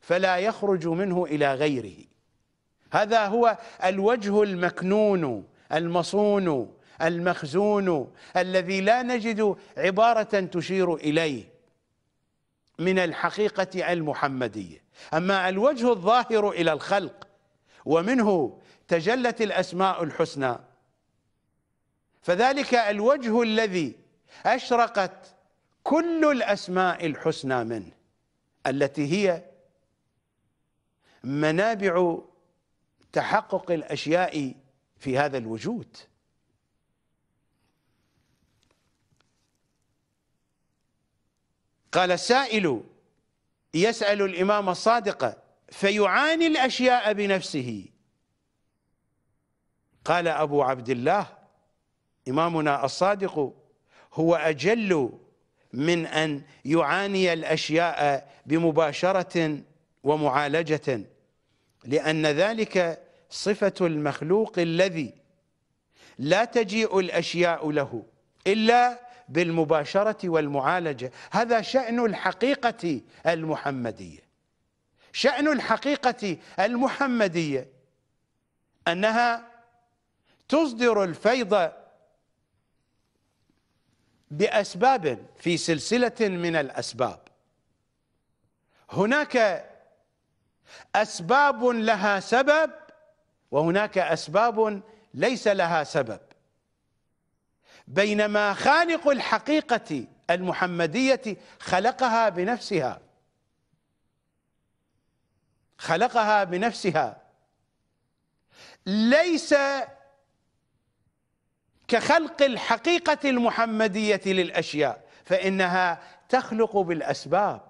Speaker 1: فلا يخرج منه إلى غيره هذا هو الوجه المكنون المصون المخزون الذي لا نجد عبارة تشير إليه من الحقيقة المحمدية أما الوجه الظاهر إلى الخلق ومنه تجلت الأسماء الحسنى فذلك الوجه الذي أشرقت كل الأسماء الحسنى منه التي هي منابع تحقق الأشياء في هذا الوجود قال سائل يسأل الإمام الصادق فيعاني الأشياء بنفسه قال أبو عبد الله إمامنا الصادق هو أجل من أن يعاني الأشياء بمباشرة ومعالجة لأن ذلك صفة المخلوق الذي لا تجيء الأشياء له إلا بالمباشره والمعالجه هذا شان الحقيقه المحمديه شان الحقيقه المحمديه انها تصدر الفيض باسباب في سلسله من الاسباب هناك اسباب لها سبب وهناك اسباب ليس لها سبب بينما خالق الحقيقة المحمدية خلقها بنفسها خلقها بنفسها ليس كخلق الحقيقة المحمدية للأشياء فإنها تخلق بالأسباب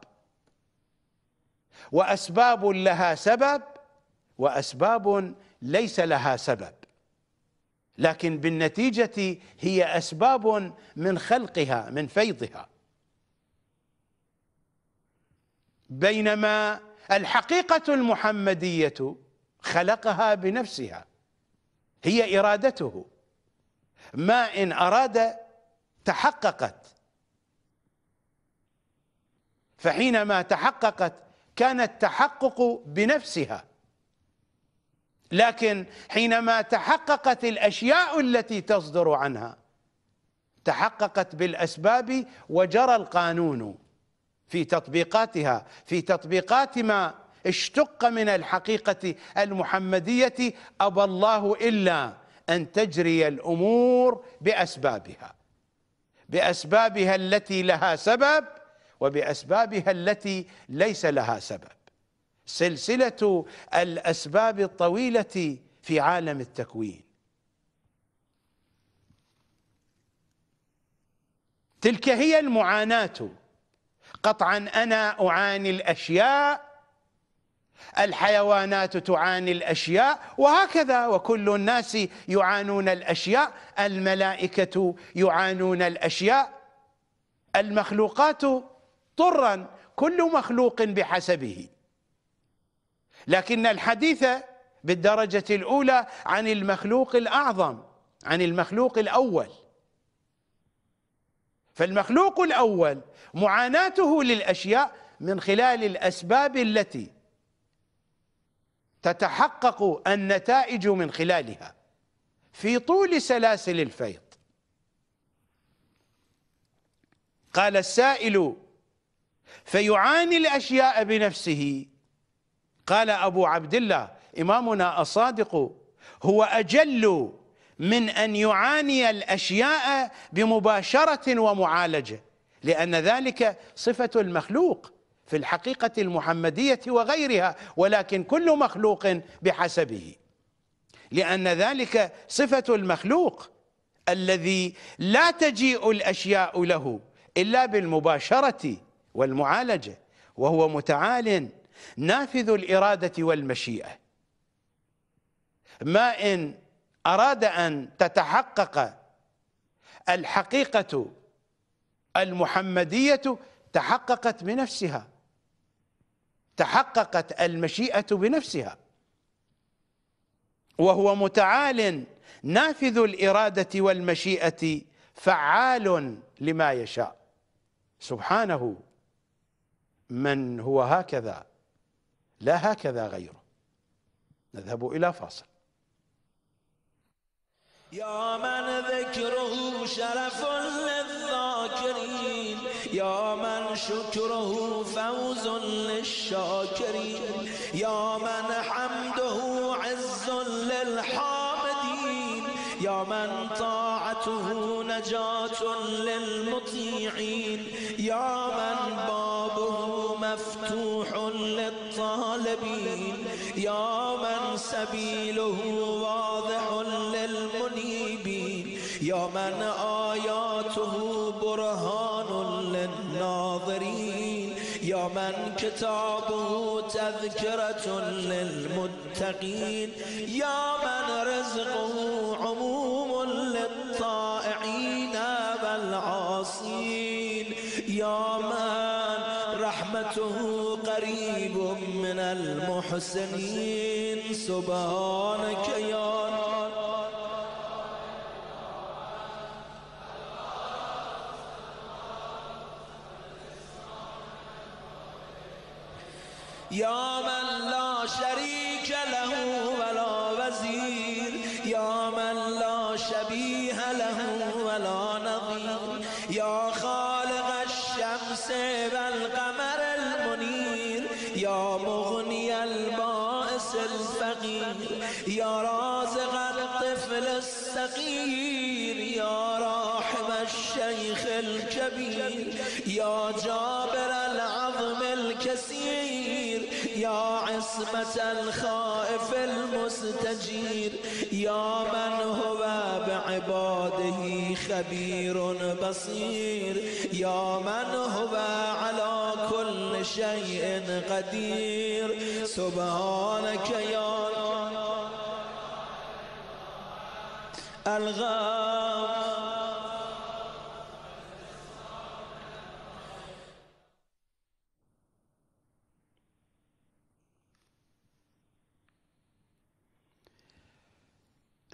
Speaker 1: وأسباب لها سبب وأسباب ليس لها سبب لكن بالنتيجة هي أسباب من خلقها من فيضها بينما الحقيقة المحمدية خلقها بنفسها هي إرادته ما إن أراد تحققت فحينما تحققت كان التحقق بنفسها لكن حينما تحققت الاشياء التي تصدر عنها تحققت بالاسباب وجرى القانون في تطبيقاتها في تطبيقات ما اشتق من الحقيقه المحمديه ابى الله الا ان تجري الامور باسبابها باسبابها التي لها سبب وباسبابها التي ليس لها سبب سلسله الاسباب الطويله في عالم التكوين تلك هي المعاناه قطعا انا اعاني الاشياء الحيوانات تعاني الاشياء وهكذا وكل الناس يعانون الاشياء الملائكه يعانون الاشياء المخلوقات طرا كل مخلوق بحسبه لكن الحديث بالدرجة الأولى عن المخلوق الأعظم عن المخلوق الأول فالمخلوق الأول معاناته للأشياء من خلال الأسباب التي تتحقق النتائج من خلالها في طول سلاسل الفيض قال السائل فيعاني الأشياء بنفسه قال أبو عبد الله إمامنا الصادق هو أجل من أن يعاني الأشياء بمباشرة ومعالجة لأن ذلك صفة المخلوق في الحقيقة المحمدية وغيرها ولكن كل مخلوق بحسبه لأن ذلك صفة المخلوق الذي لا تجيء الأشياء له إلا بالمباشرة والمعالجة وهو متعال نافذ الإرادة والمشيئة ما إن أراد أن تتحقق الحقيقة المحمدية تحققت بنفسها تحققت المشيئة بنفسها وهو متعال نافذ الإرادة والمشيئة فعال لما يشاء سبحانه من هو هكذا لا هكذا غيره نذهب إلى فاصل
Speaker 2: يا من ذكره شرف للذاكرين يا من شكره فوز للشاكرين يا من حمده عز للحامدين يا من طاعته نجاة للمطيعين يا من يوما سبيله واضح للمنيبين يوما آياته برهان للناظرين يوما كتابه تذكرة للمتقين يوما رزقه عموم للطائعين والعاصين يوما رحمته المحسنين سبحانك يا يا من لا شريك له يا جابر العظم الكسير يا عصمة الخائف المستجير يا من هو بعباده خبير بصير يا من هو على كل شيء قدير سبحانك يا الغالي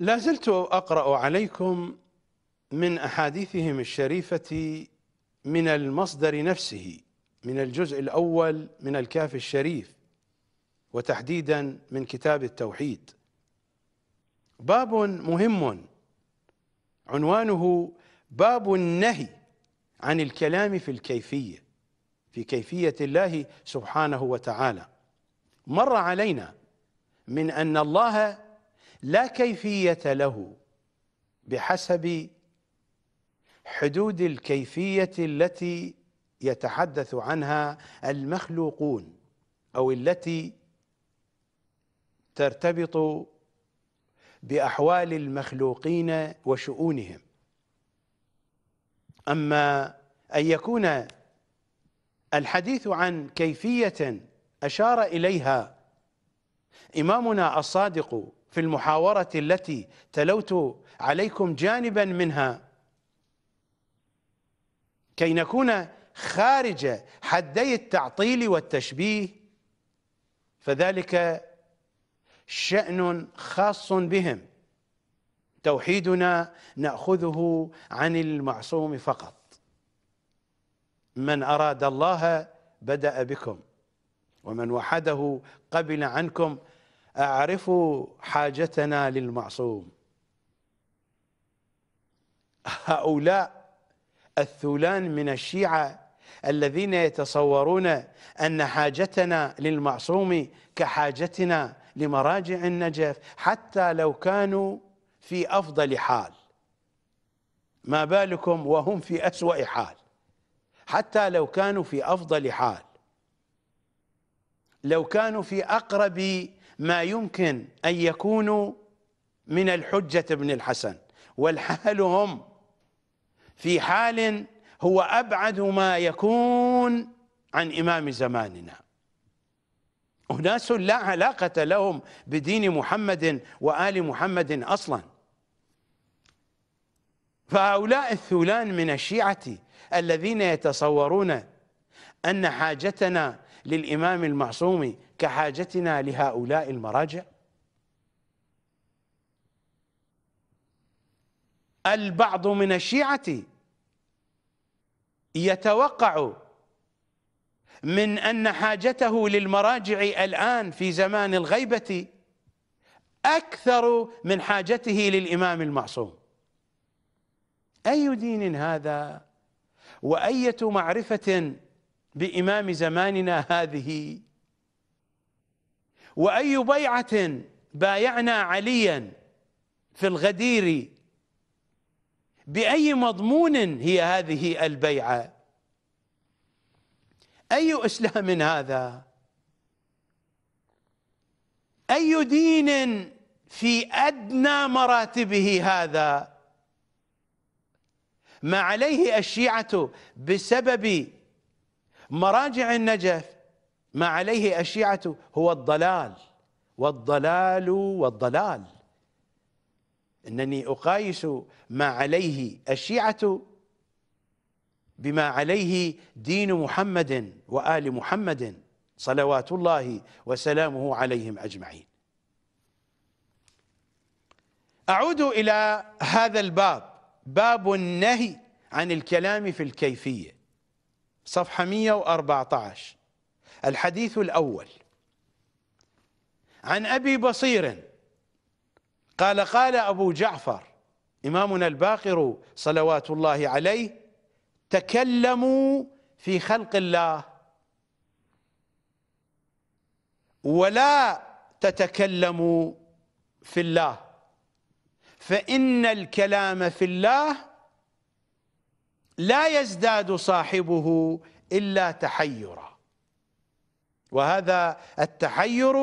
Speaker 1: لا زلت اقرا عليكم من احاديثهم الشريفه من المصدر نفسه من الجزء الاول من الكاف الشريف وتحديدا من كتاب التوحيد باب مهم عنوانه باب النهي عن الكلام في الكيفيه في كيفيه الله سبحانه وتعالى مر علينا من ان الله لا كيفية له بحسب حدود الكيفية التي يتحدث عنها المخلوقون أو التي ترتبط بأحوال المخلوقين وشؤونهم أما أن يكون الحديث عن كيفية أشار إليها إمامنا الصادق في المحاورة التي تلوت عليكم جانبا منها كي نكون خارج حدي التعطيل والتشبيه فذلك شأن خاص بهم توحيدنا نأخذه عن المعصوم فقط من أراد الله بدأ بكم ومن وحده قبل عنكم اعرفوا حاجتنا للمعصوم هؤلاء الثلان من الشيعة الذين يتصورون أن حاجتنا للمعصوم كحاجتنا لمراجع النجف حتى لو كانوا في أفضل حال ما بالكم وهم في أسوأ حال حتى لو كانوا في أفضل حال لو كانوا في أقرب ما يمكن أن يكونوا من الحجة ابن الحسن والحال هم في حال هو أبعد ما يكون عن إمام زماننا أناس لا علاقة لهم بدين محمد وآل محمد أصلا فهؤلاء الثولان من الشيعة الذين يتصورون أن حاجتنا للإمام المعصوم كحاجتنا لهؤلاء المراجع البعض من الشيعة يتوقع من أن حاجته للمراجع الآن في زمان الغيبة أكثر من حاجته للإمام المعصوم أي دين هذا وأية معرفة بإمام زماننا هذه وأي بيعة بايعنا عليا في الغدير بأي مضمون هي هذه البيعة أي إسلام هذا أي دين في أدنى مراتبه هذا ما عليه الشيعة بسبب مراجع النجف ما عليه الشيعة هو الضلال والضلال والضلال إنني أقايس ما عليه الشيعة بما عليه دين محمد وآل محمد صلوات الله وسلامه عليهم أجمعين أعود إلى هذا الباب باب النهي عن الكلام في الكيفية صفحة 114 الحديث الأول عن أبي بصير قال قال أبو جعفر إمامنا الباقر صلوات الله عليه تكلموا في خلق الله ولا تتكلموا في الله فإن الكلام في الله لا يزداد صاحبه إلا تحيرا وهذا التحير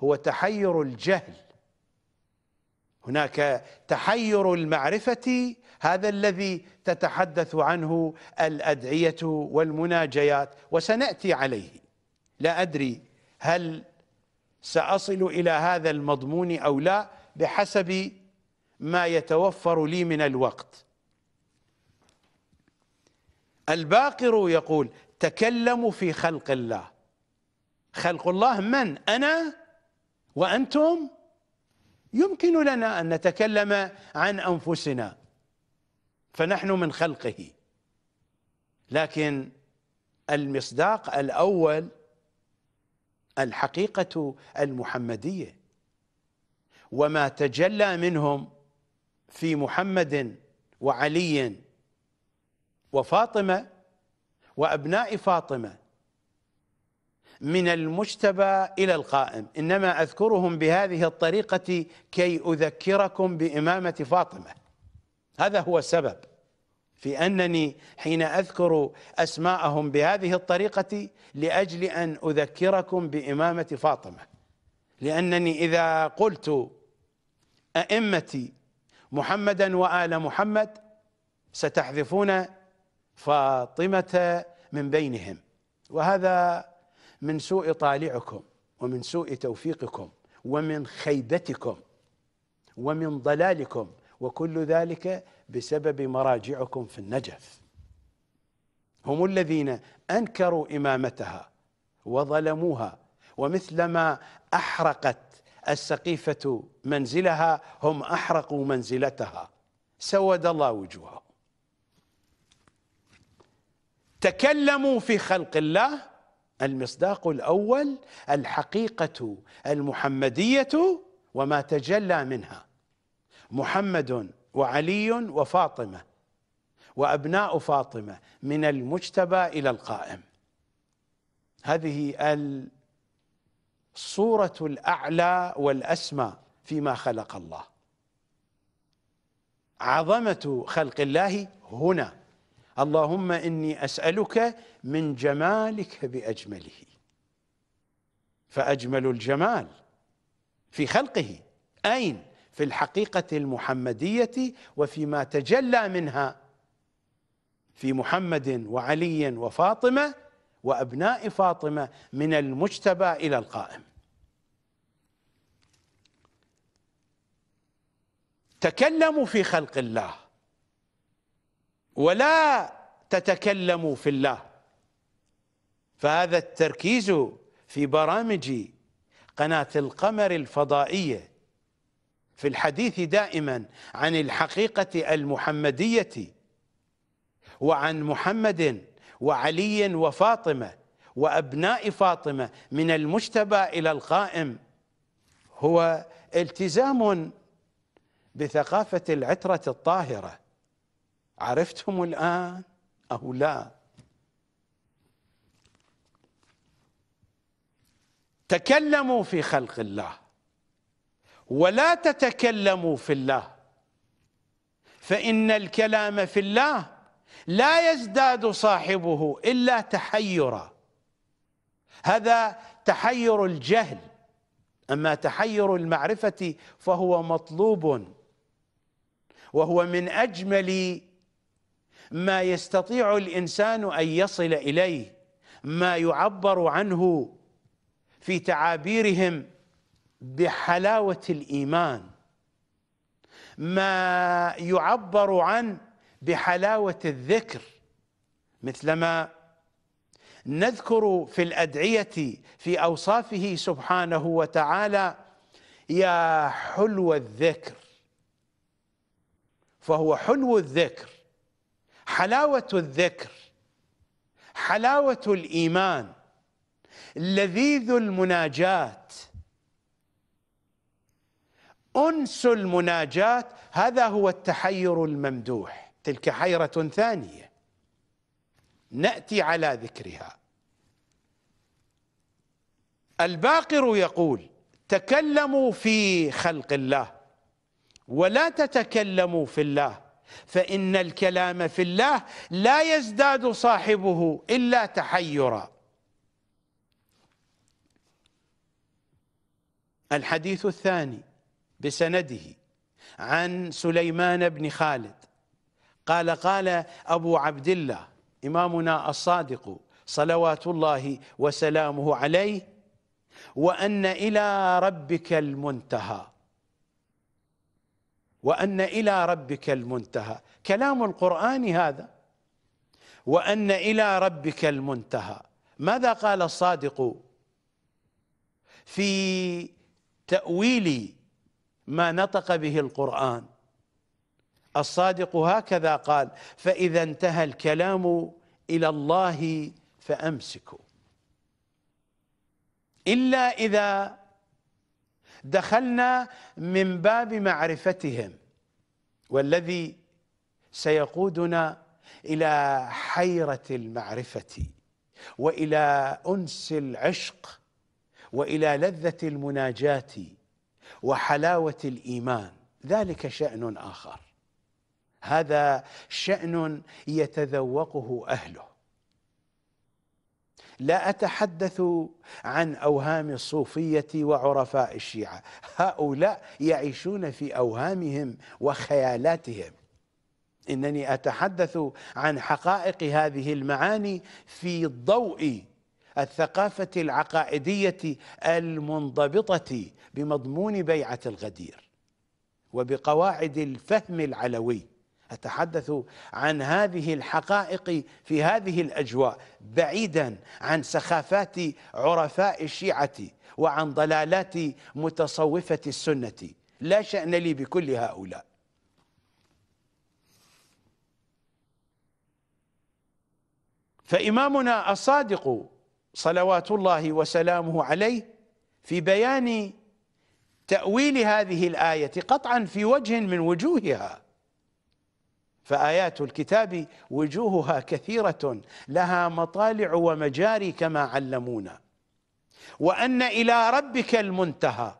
Speaker 1: هو تحير الجهل هناك تحير المعرفة هذا الذي تتحدث عنه الأدعية والمناجيات وسنأتي عليه لا أدري هل سأصل إلى هذا المضمون أو لا بحسب ما يتوفر لي من الوقت الباقر يقول تكلموا في خلق الله خلق الله من أنا وأنتم يمكن لنا أن نتكلم عن أنفسنا فنحن من خلقه لكن المصداق الأول الحقيقة المحمدية وما تجلى منهم في محمد وعلي وفاطمة وأبناء فاطمة من المجتبى إلى القائم إنما أذكرهم بهذه الطريقة كي أذكركم بإمامة فاطمة هذا هو السبب في أنني حين أذكر أسماءهم بهذه الطريقة لأجل أن أذكركم بإمامة فاطمة لأنني إذا قلت أئمتي محمدا وآل محمد ستحذفون فاطمه من بينهم وهذا من سوء طالعكم ومن سوء توفيقكم ومن خيبتكم ومن ضلالكم وكل ذلك بسبب مراجعكم في النجف هم الذين انكروا امامتها وظلموها ومثلما احرقت السقيفه منزلها هم احرقوا منزلتها سود الله وجوههم تكلموا في خلق الله المصداق الأول الحقيقة المحمدية وما تجلى منها محمد وعلي وفاطمة وأبناء فاطمة من المجتبى إلى القائم هذه الصورة الأعلى والأسمى فيما خلق الله عظمة خلق الله هنا اللهم إني أسألك من جمالك بأجمله فأجمل الجمال في خلقه أين؟ في الحقيقة المحمدية وفيما تجلى منها في محمد وعلي وفاطمة وأبناء فاطمة من المجتبى إلى القائم تكلموا في خلق الله ولا تتكلموا في الله فهذا التركيز في برامج قناة القمر الفضائية في الحديث دائما عن الحقيقة المحمدية وعن محمد وعلي وفاطمة وأبناء فاطمة من المجتبى إلى القائم هو التزام بثقافة العترة الطاهرة عرفتهم الآن أو لا تكلموا في خلق الله ولا تتكلموا في الله فإن الكلام في الله لا يزداد صاحبه إلا تحيرا هذا تحير الجهل أما تحير المعرفة فهو مطلوب وهو من أجمل ما يستطيع الانسان ان يصل اليه ما يعبر عنه في تعابيرهم بحلاوه الايمان ما يعبر عن بحلاوه الذكر مثلما نذكر في الادعيه في اوصافه سبحانه وتعالى يا حلو الذكر فهو حلو الذكر حلاوه الذكر حلاوه الايمان لذيذ المناجاه انس المناجاه هذا هو التحير الممدوح تلك حيره ثانيه ناتي على ذكرها الباقر يقول تكلموا في خلق الله ولا تتكلموا في الله فإن الكلام في الله لا يزداد صاحبه إلا تحيرا الحديث الثاني بسنده عن سليمان بن خالد قال قال أبو عبد الله إمامنا الصادق صلوات الله وسلامه عليه وأن إلى ربك المنتهى وان الى ربك المنتهى كلام القران هذا وان الى ربك المنتهى ماذا قال الصادق في تاويل ما نطق به القران الصادق هكذا قال فاذا انتهى الكلام الى الله فامسكوا الا اذا دخلنا من باب معرفتهم والذي سيقودنا الى حيره المعرفه والى انس العشق والى لذه المناجاه وحلاوه الايمان ذلك شان اخر هذا شان يتذوقه اهله لا أتحدث عن أوهام الصوفية وعرفاء الشيعة هؤلاء يعيشون في أوهامهم وخيالاتهم إنني أتحدث عن حقائق هذه المعاني في ضوء الثقافة العقائدية المنضبطة بمضمون بيعة الغدير وبقواعد الفهم العلوي أتحدث عن هذه الحقائق في هذه الأجواء بعيدا عن سخافات عرفاء الشيعة وعن ضلالات متصوفة السنة لا شأن لي بكل هؤلاء فإمامنا الصادق صلوات الله وسلامه عليه في بيان تأويل هذه الآية قطعا في وجه من وجوهها فآيات الكتاب وجوهها كثيرة لها مطالع ومجاري كما علمونا وأن إلى ربك المنتهى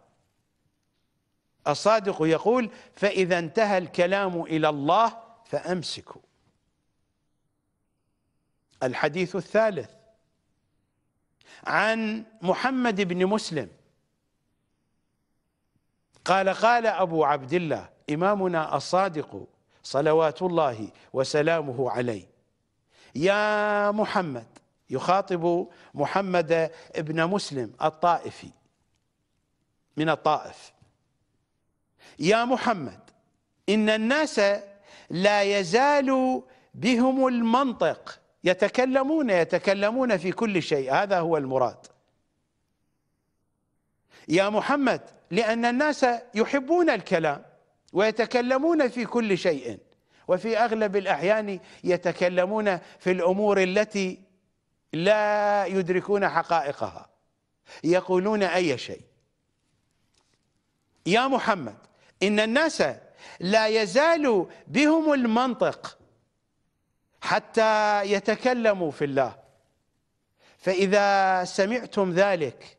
Speaker 1: الصادق يقول فإذا انتهى الكلام إلى الله فأمسكوا الحديث الثالث عن محمد بن مسلم قال قال أبو عبد الله إمامنا الصادق صلوات الله وسلامه عليه يا محمد يخاطب محمد ابن مسلم الطائفي من الطائف يا محمد إن الناس لا يزال بهم المنطق يتكلمون يتكلمون في كل شيء هذا هو المراد يا محمد لأن الناس يحبون الكلام ويتكلمون في كل شيء وفي اغلب الاحيان يتكلمون في الامور التي لا يدركون حقائقها يقولون اي شيء يا محمد ان الناس لا يزال بهم المنطق حتى يتكلموا في الله فاذا سمعتم ذلك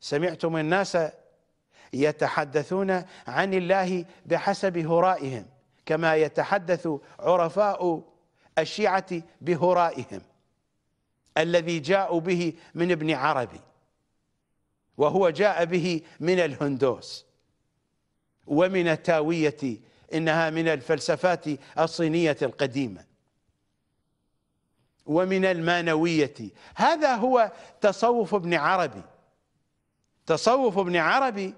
Speaker 1: سمعتم الناس يتحدثون عن الله بحسب هرائهم كما يتحدث عرفاء الشيعة بهرائهم الذي جاءوا به من ابن عربي وهو جاء به من الهندوس ومن التاوية إنها من الفلسفات الصينية القديمة ومن المانوية هذا هو تصوف ابن عربي تصوف ابن عربي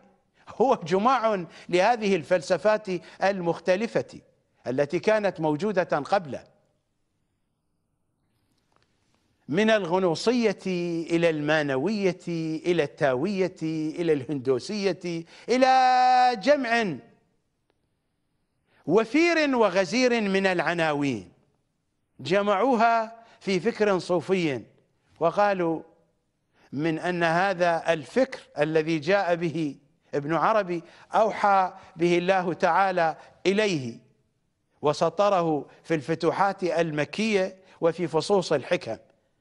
Speaker 1: هو جماع لهذه الفلسفات المختلفة التي كانت موجودة قبله من الغنوصية إلى المانوية إلى التاوية إلى الهندوسية إلى جمع وفير وغزير من العناوين جمعوها في فكر صوفي وقالوا من أن هذا الفكر الذي جاء به ابن عربي أوحى به الله تعالى إليه وسطره في الفتوحات المكية وفي فصوص الحكم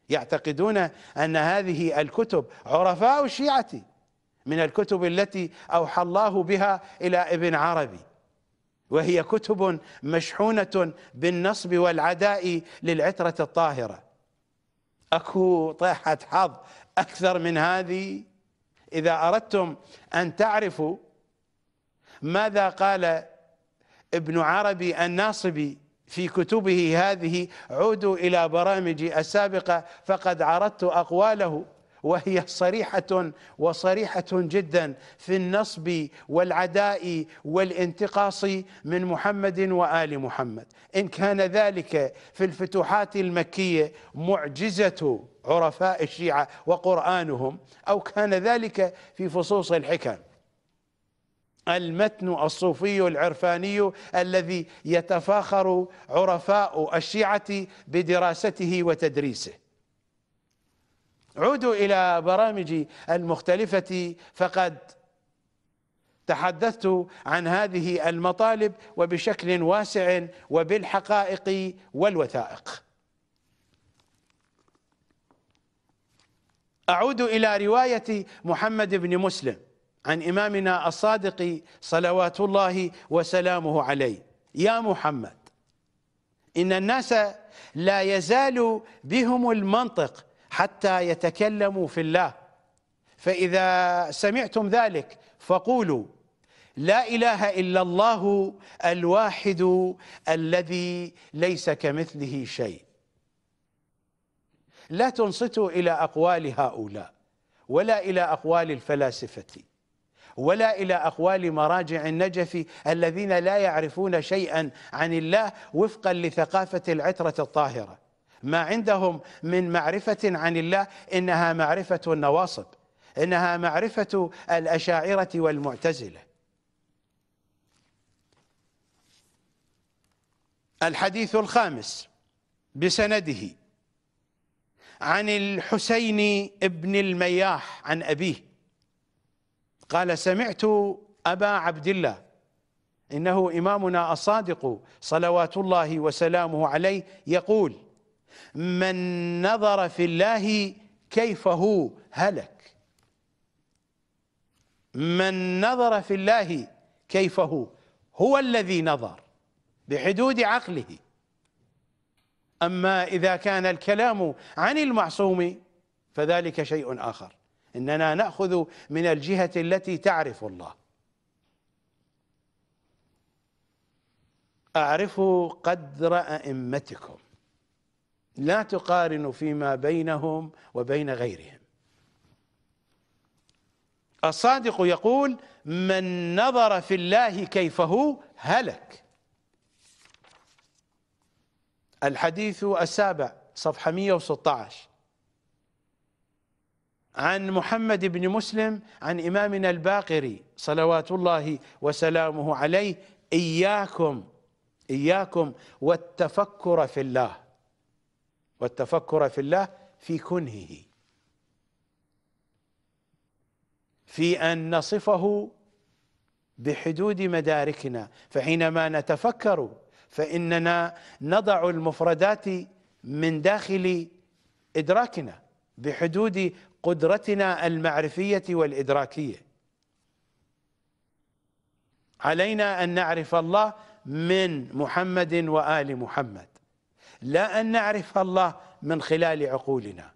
Speaker 1: يعتقدون أن هذه الكتب عرفاء الشيعة من الكتب التي أوحى الله بها إلى ابن عربي وهي كتب مشحونة بالنصب والعداء للعترة الطاهرة أكو طيحة حظ أكثر من هذه إذا أردتم أن تعرفوا ماذا قال ابن عربي الناصبي في كتبه هذه عودوا إلى برامجي السابقة فقد عرضت أقواله وهي صريحه وصريحه جدا في النصب والعداء والانتقاص من محمد وال محمد ان كان ذلك في الفتوحات المكيه معجزه عرفاء الشيعه وقرانهم او كان ذلك في فصوص الحكم المتن الصوفي العرفاني الذي يتفاخر عرفاء الشيعه بدراسته وتدريسه عودوا إلى برامجي المختلفة فقد تحدثت عن هذه المطالب وبشكل واسع وبالحقائق والوثائق أعود إلى رواية محمد بن مسلم عن إمامنا الصادق صلوات الله وسلامه عليه يا محمد إن الناس لا يزال بهم المنطق حتى يتكلموا في الله فإذا سمعتم ذلك فقولوا لا إله إلا الله الواحد الذي ليس كمثله شيء لا تنصتوا إلى أقوال هؤلاء ولا إلى أقوال الفلاسفة ولا إلى أقوال مراجع النجف الذين لا يعرفون شيئا عن الله وفقا لثقافة العترة الطاهرة ما عندهم من معرفة عن الله إنها معرفة النواصب إنها معرفة الأشاعرة والمعتزلة الحديث الخامس بسنده عن الحسين بن المياح عن أبيه قال سمعت أبا عبد الله إنه إمامنا الصادق صلوات الله وسلامه عليه يقول من نظر في الله كيف هو هلك من نظر في الله كيف هو هو الذي نظر بحدود عقله أما إذا كان الكلام عن المعصوم فذلك شيء آخر إننا نأخذ من الجهة التي تعرف الله أعرفوا قدر أئمتكم لا تقارن فيما بينهم وبين غيرهم الصادق يقول من نظر في الله كيف هو هلك الحديث السابع صفحة 116 عن محمد بن مسلم عن إمامنا الباقري صلوات الله وسلامه عليه إياكم إياكم والتفكر في الله والتفكر في الله في كنهه في ان نصفه بحدود مداركنا فحينما نتفكر فاننا نضع المفردات من داخل ادراكنا بحدود قدرتنا المعرفيه والادراكيه علينا ان نعرف الله من محمد وال محمد لا أن نعرف الله من خلال عقولنا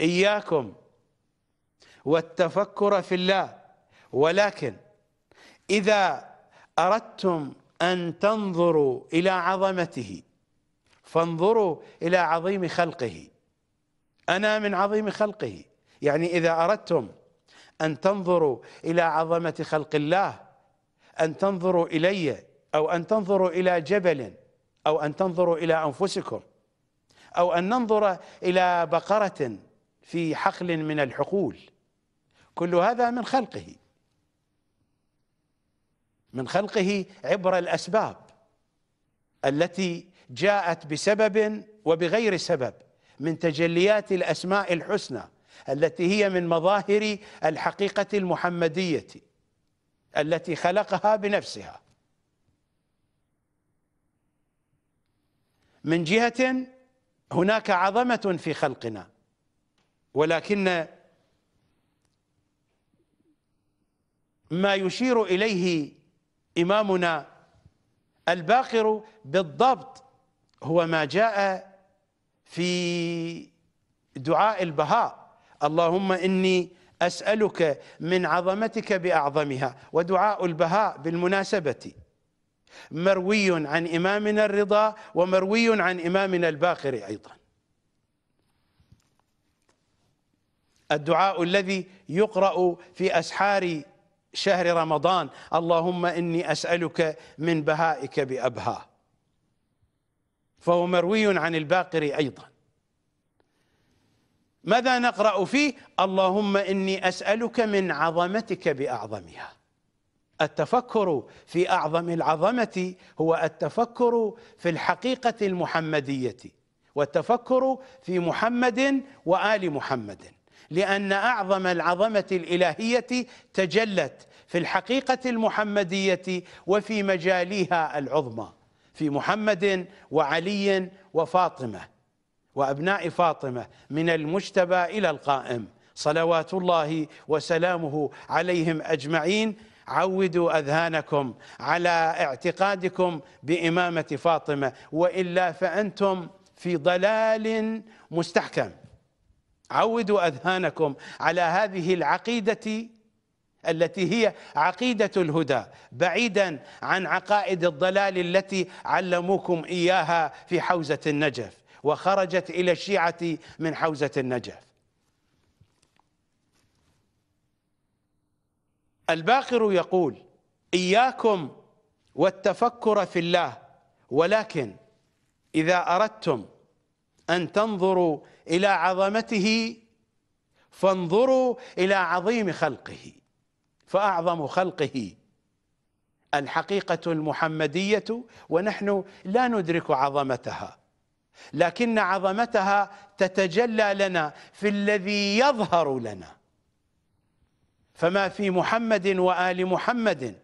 Speaker 1: إياكم والتفكر في الله ولكن إذا أردتم أن تنظروا إلى عظمته فانظروا إلى عظيم خلقه أنا من عظيم خلقه يعني إذا أردتم أن تنظروا إلى عظمة خلق الله أن تنظروا إلي أو أن تنظروا إلى جبل أو أن تنظروا إلى أنفسكم أو أن ننظر إلى بقرة في حقل من الحقول كل هذا من خلقه من خلقه عبر الأسباب التي جاءت بسبب وبغير سبب من تجليات الأسماء الحسنى التي هي من مظاهر الحقيقة المحمدية التي خلقها بنفسها من جهة هناك عظمة في خلقنا ولكن ما يشير إليه إمامنا الباقر بالضبط هو ما جاء في دعاء البهاء اللهم إني أسألك من عظمتك بأعظمها ودعاء البهاء بالمناسبة مروي عن إمامنا الرضا ومروي عن إمامنا الباقر أيضا الدعاء الذي يقرأ في أسحار شهر رمضان اللهم إني أسألك من بهائك بأبها فهو مروي عن الباقر أيضا ماذا نقرأ فيه اللهم إني أسألك من عظمتك بأعظمها التفكر في اعظم العظمه هو التفكر في الحقيقه المحمديه والتفكر في محمد وال محمد لان اعظم العظمه الالهيه تجلت في الحقيقه المحمديه وفي مجاليها العظمى في محمد وعلي وفاطمه وابناء فاطمه من المجتبى الى القائم صلوات الله وسلامه عليهم اجمعين عودوا اذهانكم على اعتقادكم بامامه فاطمه والا فانتم في ضلال مستحكم عودوا اذهانكم على هذه العقيده التي هي عقيده الهدى بعيدا عن عقائد الضلال التي علموكم اياها في حوزه النجف وخرجت الى الشيعه من حوزه النجف الباقر يقول إياكم والتفكر في الله ولكن إذا أردتم أن تنظروا إلى عظمته فانظروا إلى عظيم خلقه فأعظم خلقه الحقيقة المحمدية ونحن لا ندرك عظمتها لكن عظمتها تتجلى لنا في الذي يظهر لنا فما في محمد وآل محمد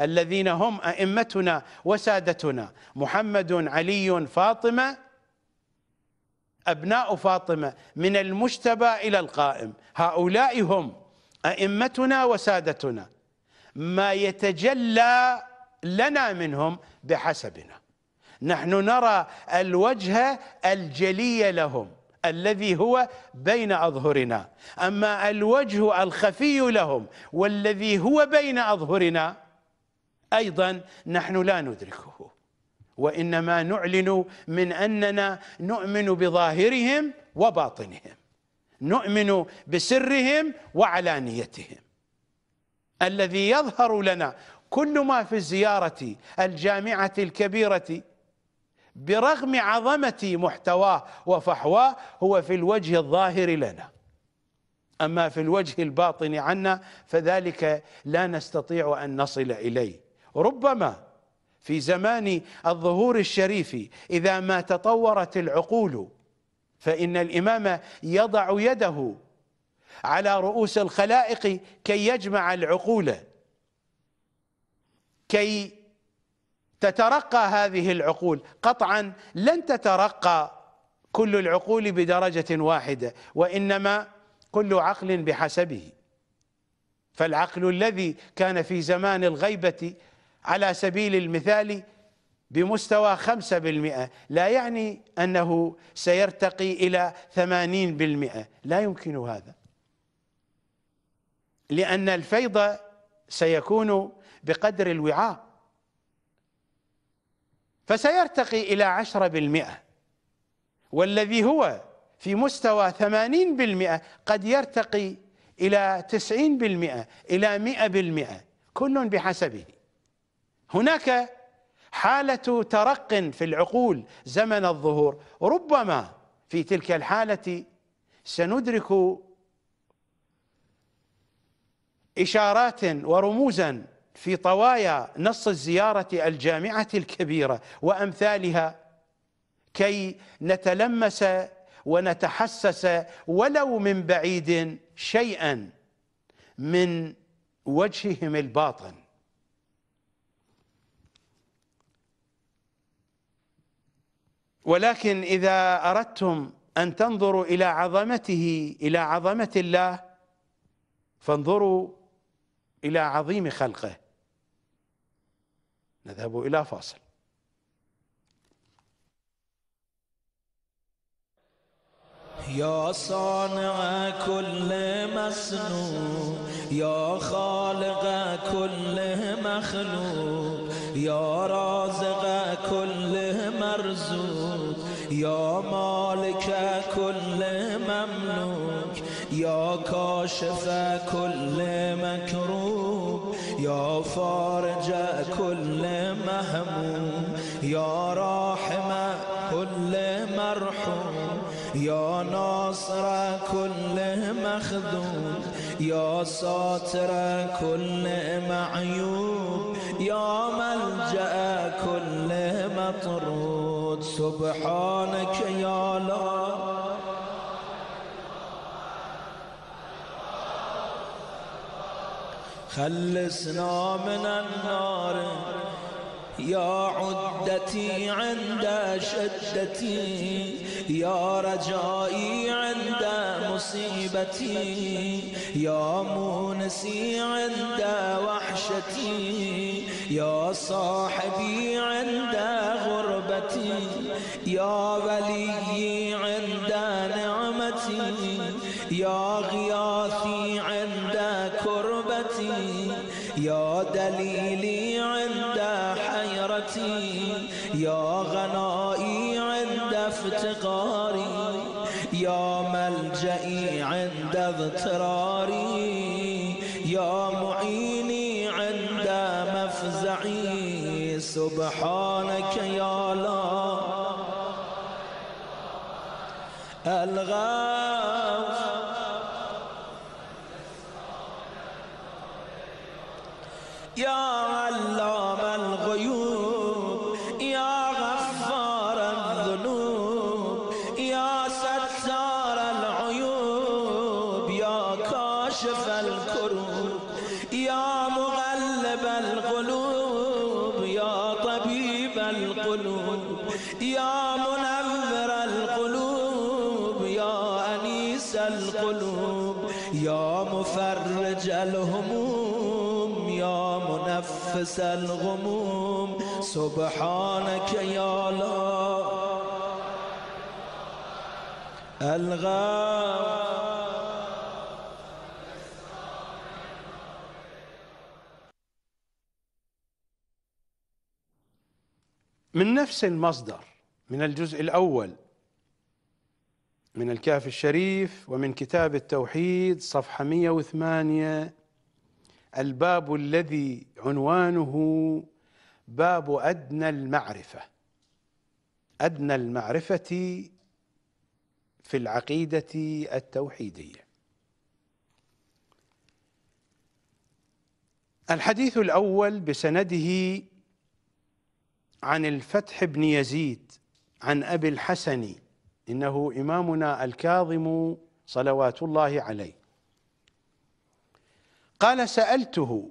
Speaker 1: الذين هم أئمتنا وسادتنا محمد علي فاطمة أبناء فاطمة من المجتبى إلى القائم هؤلاء هم أئمتنا وسادتنا ما يتجلى لنا منهم بحسبنا نحن نرى الوجه الجلي لهم الذي هو بين أظهرنا أما الوجه الخفي لهم والذي هو بين أظهرنا أيضا نحن لا ندركه وإنما نعلن من أننا نؤمن بظاهرهم وباطنهم نؤمن بسرهم وعلانيتهم الذي يظهر لنا كل ما في الزيارة الجامعة الكبيرة برغم عظمة محتواه وفحواه هو في الوجه الظاهر لنا أما في الوجه الباطن عنا فذلك لا نستطيع أن نصل إليه ربما في زمان الظهور الشريف إذا ما تطورت العقول فإن الإمام يضع يده على رؤوس الخلائق كي يجمع العقول كي تترقى هذه العقول قطعا لن تترقى كل العقول بدرجة واحدة وإنما كل عقل بحسبه فالعقل الذي كان في زمان الغيبة على سبيل المثال بمستوى خمسة بالمئة لا يعني أنه سيرتقي إلى ثمانين بالمئة لا يمكن هذا لأن الفيض سيكون بقدر الوعاء فسيرتقي إلى عشرة بالمئة والذي هو في مستوى ثمانين بالمئة قد يرتقي إلى تسعين بالمئة إلى مئة بالمئة كل بحسبه هناك حالة ترق في العقول زمن الظهور ربما في تلك الحالة سندرك إشارات ورموزا في طوايا نص الزيارة الجامعة الكبيرة وأمثالها كي نتلمس ونتحسس ولو من بعيد شيئا من وجههم الباطن ولكن إذا أردتم أن تنظروا إلى عظمته إلى عظمة الله فانظروا إلى عظيم خلقه نذهب إلى فاصل
Speaker 2: يا صانع كل مسنون يا خالق كل مخلوق يا رازق كل مرزوق يا مالك كل مملوك يا كاشف كل مكروه يا فارج كل مهموم يا راحم كل مرحوم يا ناصر كل مخدوم يا ساتر كل معيوب يا ملجأ كل مطرود سبحانك يا الله خلصنا من النار يا عدتي عند شدتي يا رجائي عند مصيبتي يا مونسي عند وحشتي يا صاحبي عند غربتي يا ولي عند نعمتي يا غياث يا دليلي عند حيرتي يا غنائي عند افتقاري يا ملجئي عند اضطراري يا معيني عند مفزعي سبحانك يا الله الغالي يا علام الغيوب يا غفار الذنوب يا ستار العيوب يا كاشف الكروب يا مغلب القلوب يا طبيب القلوب يا منذر القلوب يا أنيس القلوب يا مفرج الهموم منفس الغموم سبحانك يا لا الغام
Speaker 1: من نفس المصدر من الجزء الاول من الكهف الشريف ومن كتاب التوحيد صفحه 108 الباب الذي عنوانه باب ادنى المعرفه ادنى المعرفه في العقيده التوحيديه الحديث الاول بسنده عن الفتح بن يزيد عن ابي الحسن انه امامنا الكاظم صلوات الله عليه قال سألته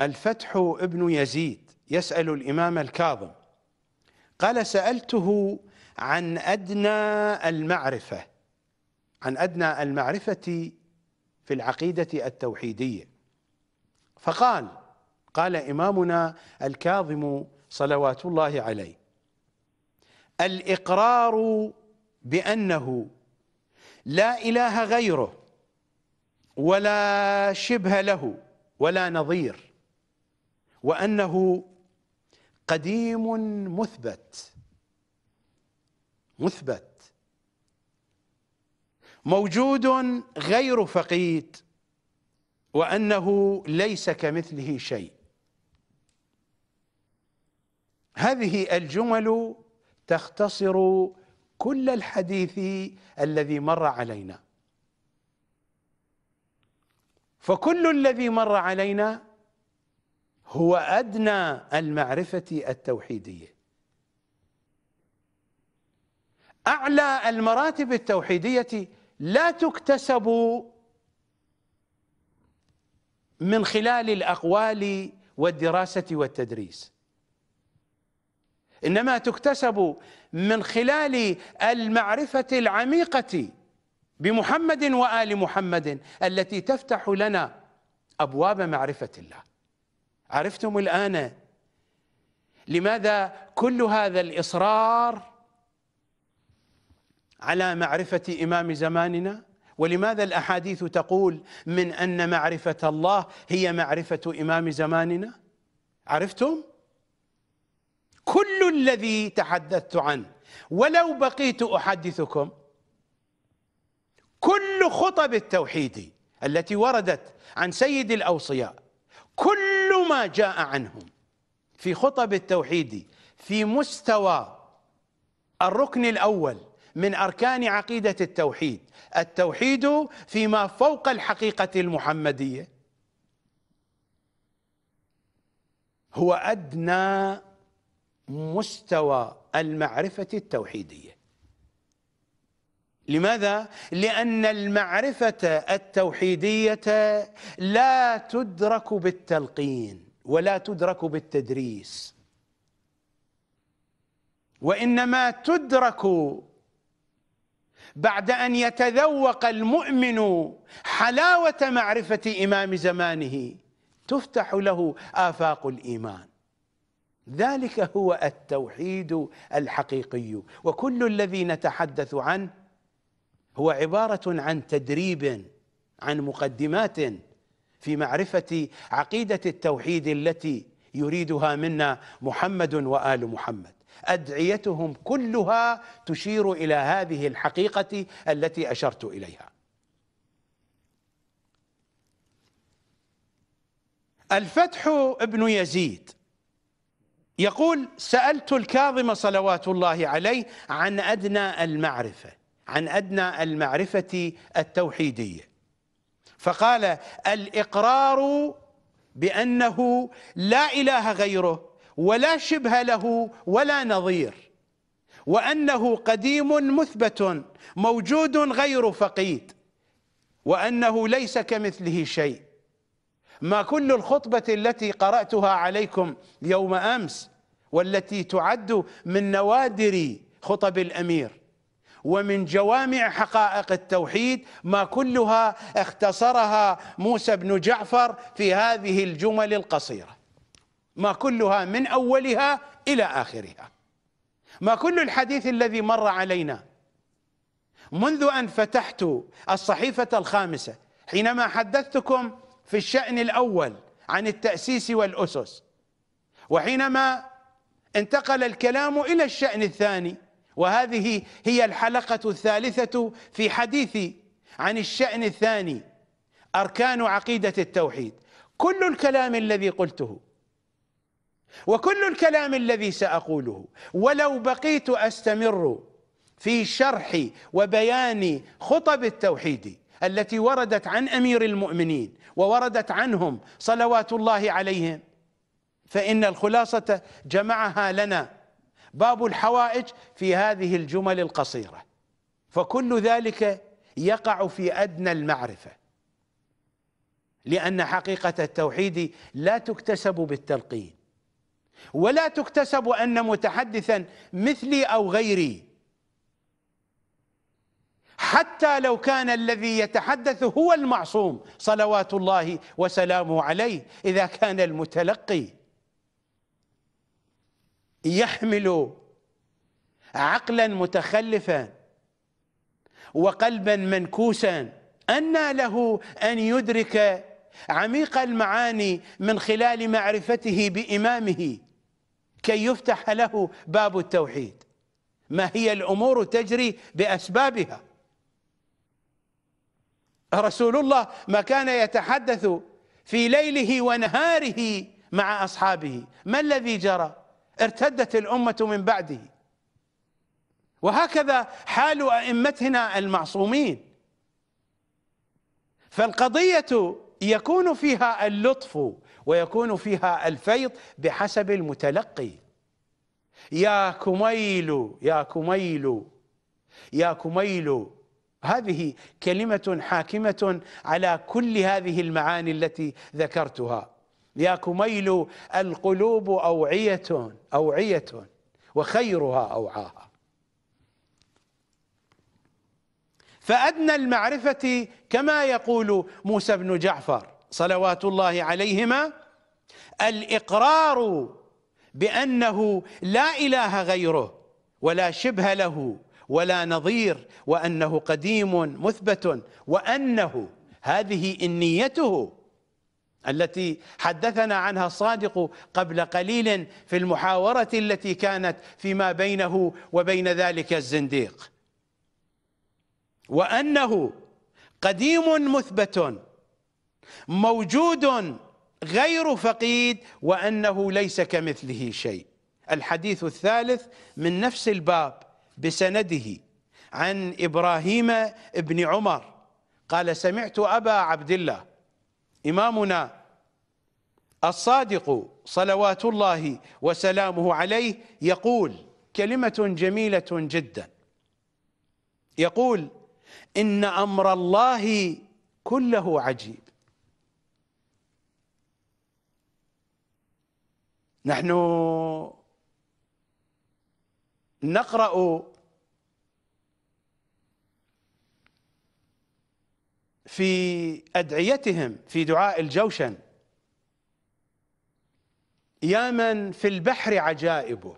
Speaker 1: الفتح ابن يزيد يسأل الإمام الكاظم قال سألته عن أدنى المعرفة عن أدنى المعرفة في العقيدة التوحيدية فقال قال إمامنا الكاظم صلوات الله عليه الإقرار بأنه لا إله غيره ولا شبه له ولا نظير وانه قديم مثبت مثبت موجود غير فقيد وانه ليس كمثله شيء هذه الجمل تختصر كل الحديث الذي مر علينا فكل الذي مر علينا هو أدنى المعرفة التوحيدية أعلى المراتب التوحيدية لا تكتسب من خلال الأقوال والدراسة والتدريس إنما تكتسب من خلال المعرفة العميقة بمحمد وال محمد التي تفتح لنا ابواب معرفه الله عرفتم الان لماذا كل هذا الاصرار على معرفه امام زماننا ولماذا الاحاديث تقول من ان معرفه الله هي معرفه امام زماننا عرفتم كل الذي تحدثت عنه ولو بقيت احدثكم كل خطب التوحيد التي وردت عن سيد الأوصياء كل ما جاء عنهم في خطب التوحيد في مستوى الركن الأول من أركان عقيدة التوحيد التوحيد فيما فوق الحقيقة المحمدية هو أدنى مستوى المعرفة التوحيدية لماذا؟ لأن المعرفة التوحيدية لا تدرك بالتلقين ولا تدرك بالتدريس وإنما تدرك بعد أن يتذوق المؤمن حلاوة معرفة إمام زمانه تفتح له آفاق الإيمان ذلك هو التوحيد الحقيقي وكل الذي نتحدث عنه هو عبارة عن تدريب عن مقدمات في معرفة عقيدة التوحيد التي يريدها منا محمد وآل محمد أدعيتهم كلها تشير إلى هذه الحقيقة التي أشرت إليها الفتح ابن يزيد يقول سألت الكاظم صلوات الله عليه عن أدنى المعرفة عن أدنى المعرفة التوحيدية فقال الإقرار بأنه لا إله غيره ولا شبه له ولا نظير وأنه قديم مثبت موجود غير فقيد وأنه ليس كمثله شيء ما كل الخطبة التي قرأتها عليكم يوم أمس والتي تعد من نوادر خطب الأمير ومن جوامع حقائق التوحيد ما كلها اختصرها موسى بن جعفر في هذه الجمل القصيره ما كلها من اولها الى اخرها ما كل الحديث الذي مر علينا منذ ان فتحت الصحيفه الخامسه حينما حدثتكم في الشان الاول عن التاسيس والاسس وحينما انتقل الكلام الى الشان الثاني وهذه هي الحلقة الثالثة في حديثي عن الشأن الثاني أركان عقيدة التوحيد كل الكلام الذي قلته وكل الكلام الذي سأقوله ولو بقيت أستمر في شرح وبيان خطب التوحيد التي وردت عن أمير المؤمنين ووردت عنهم صلوات الله عليهم فإن الخلاصة جمعها لنا باب الحوائج في هذه الجمل القصيرة فكل ذلك يقع في أدنى المعرفة لأن حقيقة التوحيد لا تكتسب بالتلقين ولا تكتسب أن متحدثا مثلي أو غيري حتى لو كان الذي يتحدث هو المعصوم صلوات الله وسلامه عليه إذا كان المتلقي يحمل عقلا متخلفا وقلبا منكوسا أنى له أن يدرك عميق المعاني من خلال معرفته بإمامه كي يفتح له باب التوحيد ما هي الأمور تجري بأسبابها رسول الله ما كان يتحدث في ليله ونهاره مع أصحابه ما الذي جرى ارتدت الامه من بعده وهكذا حال ائمتنا المعصومين فالقضيه يكون فيها اللطف ويكون فيها الفيض بحسب المتلقي يا كميل يا كميل يا كميل هذه كلمه حاكمه على كل هذه المعاني التي ذكرتها يا كميل القلوب أوعية أوعية وخيرها أوعاها فأدنى المعرفة كما يقول موسى بن جعفر صلوات الله عليهما الإقرار بأنه لا إله غيره ولا شبه له ولا نظير وأنه قديم مثبت وأنه هذه إنيته التي حدثنا عنها الصادق قبل قليل في المحاورة التي كانت فيما بينه وبين ذلك الزنديق وأنه قديم مثبت موجود غير فقيد وأنه ليس كمثله شيء الحديث الثالث من نفس الباب بسنده عن إبراهيم ابن عمر قال سمعت أبا عبد الله إمامنا الصادق صلوات الله وسلامه عليه يقول كلمة جميلة جدا يقول إن أمر الله كله عجيب نحن نقرأ في أدعيتهم في دعاء الجوشن يا من في البحر عجائبه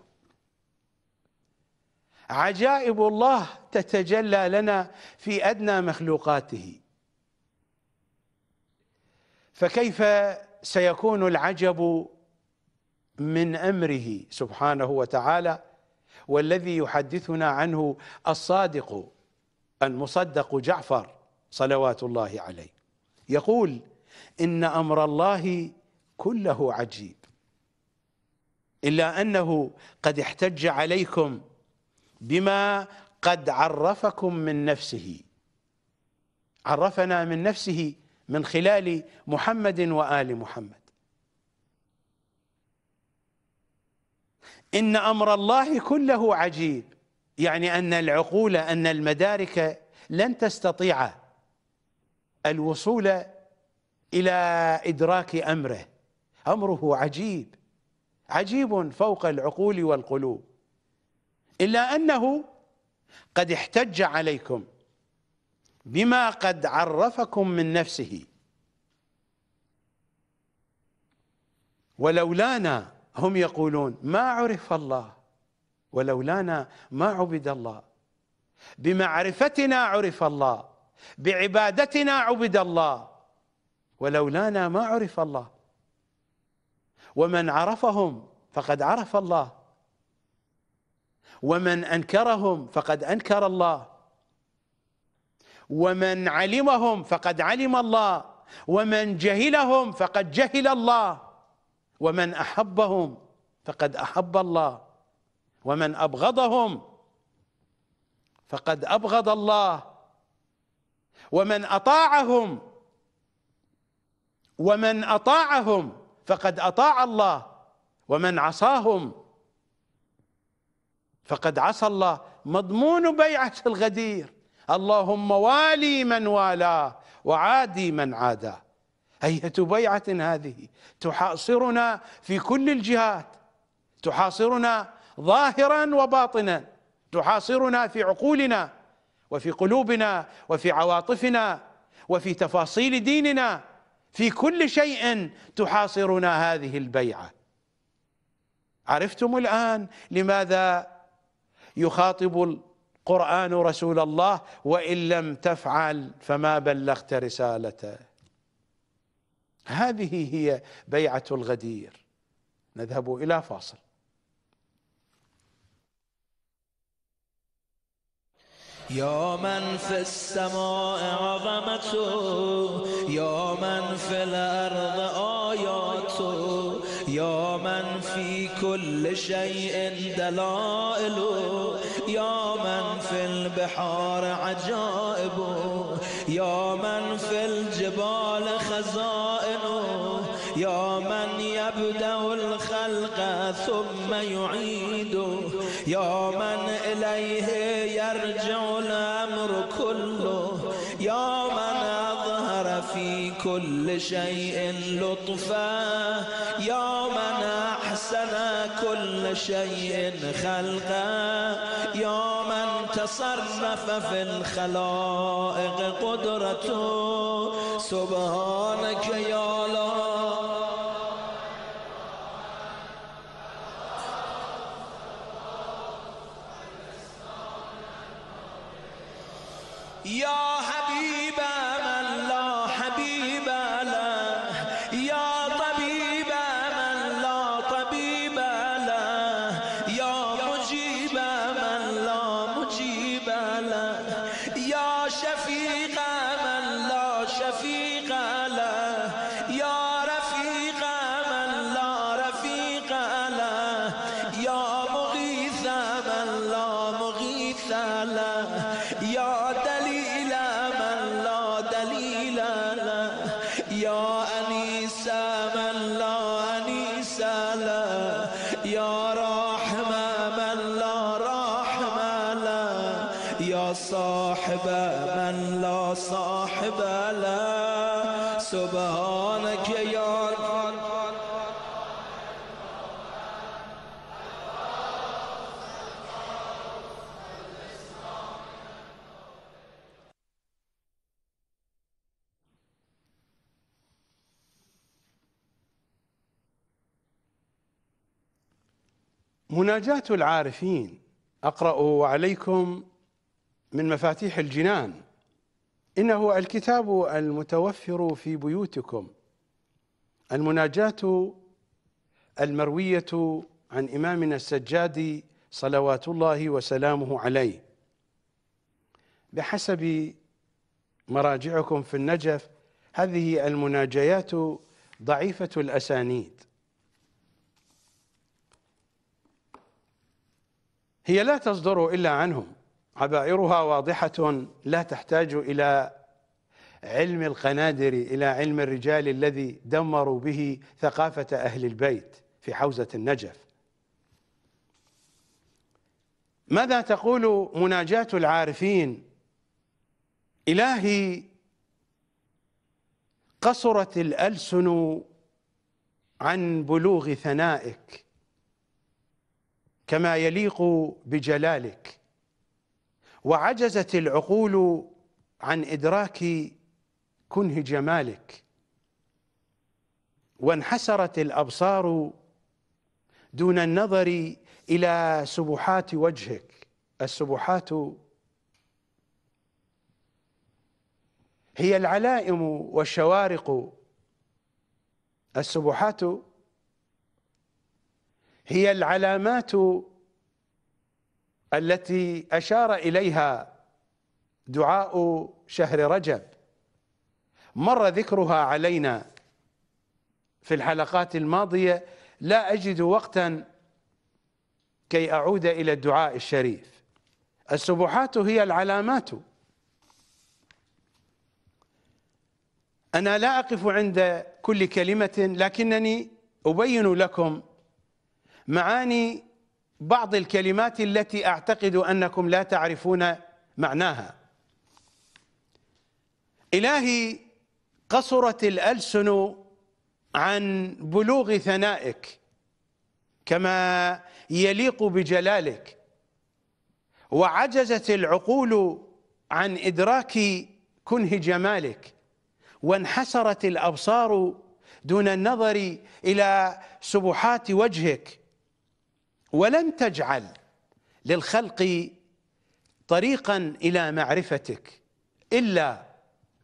Speaker 1: عجائب الله تتجلى لنا في أدنى مخلوقاته فكيف سيكون العجب من أمره سبحانه وتعالى والذي يحدثنا عنه الصادق المصدق جعفر صلوات الله عليه يقول ان امر الله كله عجيب الا انه قد احتج عليكم بما قد عرفكم من نفسه عرفنا من نفسه من خلال محمد وال محمد ان امر الله كله عجيب يعني ان العقول ان المدارك لن تستطيع الوصول إلى إدراك أمره أمره عجيب عجيب فوق العقول والقلوب إلا أنه قد احتج عليكم بما قد عرفكم من نفسه ولولانا هم يقولون ما عرف الله ولولانا ما عبد الله بمعرفتنا عرف الله بعبادتنا عبد الله ولولانا ما عرف الله ومن عرفهم فقد عرف الله ومن انكرهم فقد انكر الله ومن علمهم فقد علم الله ومن جهلهم فقد جهل الله ومن احبهم فقد احب الله ومن ابغضهم فقد ابغض الله ومن اطاعهم ومن اطاعهم فقد اطاع الله ومن عصاهم فقد عصى الله مضمون بيعه الغدير اللهم والي من والاه وعادي من عاداه أية بيعة هذه تحاصرنا في كل الجهات تحاصرنا ظاهرا وباطنا تحاصرنا في عقولنا وفي قلوبنا وفي عواطفنا وفي تفاصيل ديننا في كل شيء تحاصرنا هذه البيعه عرفتم الان لماذا يخاطب القران رسول الله وان لم تفعل فما بلغت رسالته هذه هي بيعه الغدير نذهب الى فاصل يا
Speaker 2: من في السماء عظمته يا من في الأرض آياته يا من في كل شيء دلائله يا من في البحار عجائبه يا من في الجبال خزائنه يا من يبدأ الخلق ثم يعيده يا من إليه يرجع الأمر كله يا من أظهر في كل شيء لطفا يا من أحسن كل شيء خلقا يا من تصرف في الخلائق قدرته سبحانك يا الله
Speaker 1: مناجاة العارفين أقرأ عليكم من مفاتيح الجنان إنه الكتاب المتوفر في بيوتكم المناجاة المروية عن إمامنا السجاد صلوات الله وسلامه عليه بحسب مراجعكم في النجف هذه المناجيات ضعيفة الأسانيد هي لا تصدر إلا عنهم عبائرها واضحة لا تحتاج إلى علم القنادر إلى علم الرجال الذي دمروا به ثقافة أهل البيت في حوزة النجف ماذا تقول مناجاة العارفين إلهي قصرت الألسن عن بلوغ ثنائك كما يليق بجلالك وعجزت العقول عن ادراك كنه جمالك وانحسرت الابصار دون النظر الى سبحات وجهك السبحات هي العلائم والشوارق السبحات هي العلامات التي أشار إليها دعاء شهر رجب مر ذكرها علينا في الحلقات الماضية لا أجد وقتا كي أعود إلى الدعاء الشريف السبحات هي العلامات أنا لا أقف عند كل كلمة لكنني أبين لكم معاني بعض الكلمات التي اعتقد انكم لا تعرفون معناها الهي قصرت الالسن عن بلوغ ثنائك كما يليق بجلالك وعجزت العقول عن ادراك كنه جمالك وانحسرت الابصار دون النظر الى سبحات وجهك ولم تجعل للخلق طريقا إلى معرفتك إلا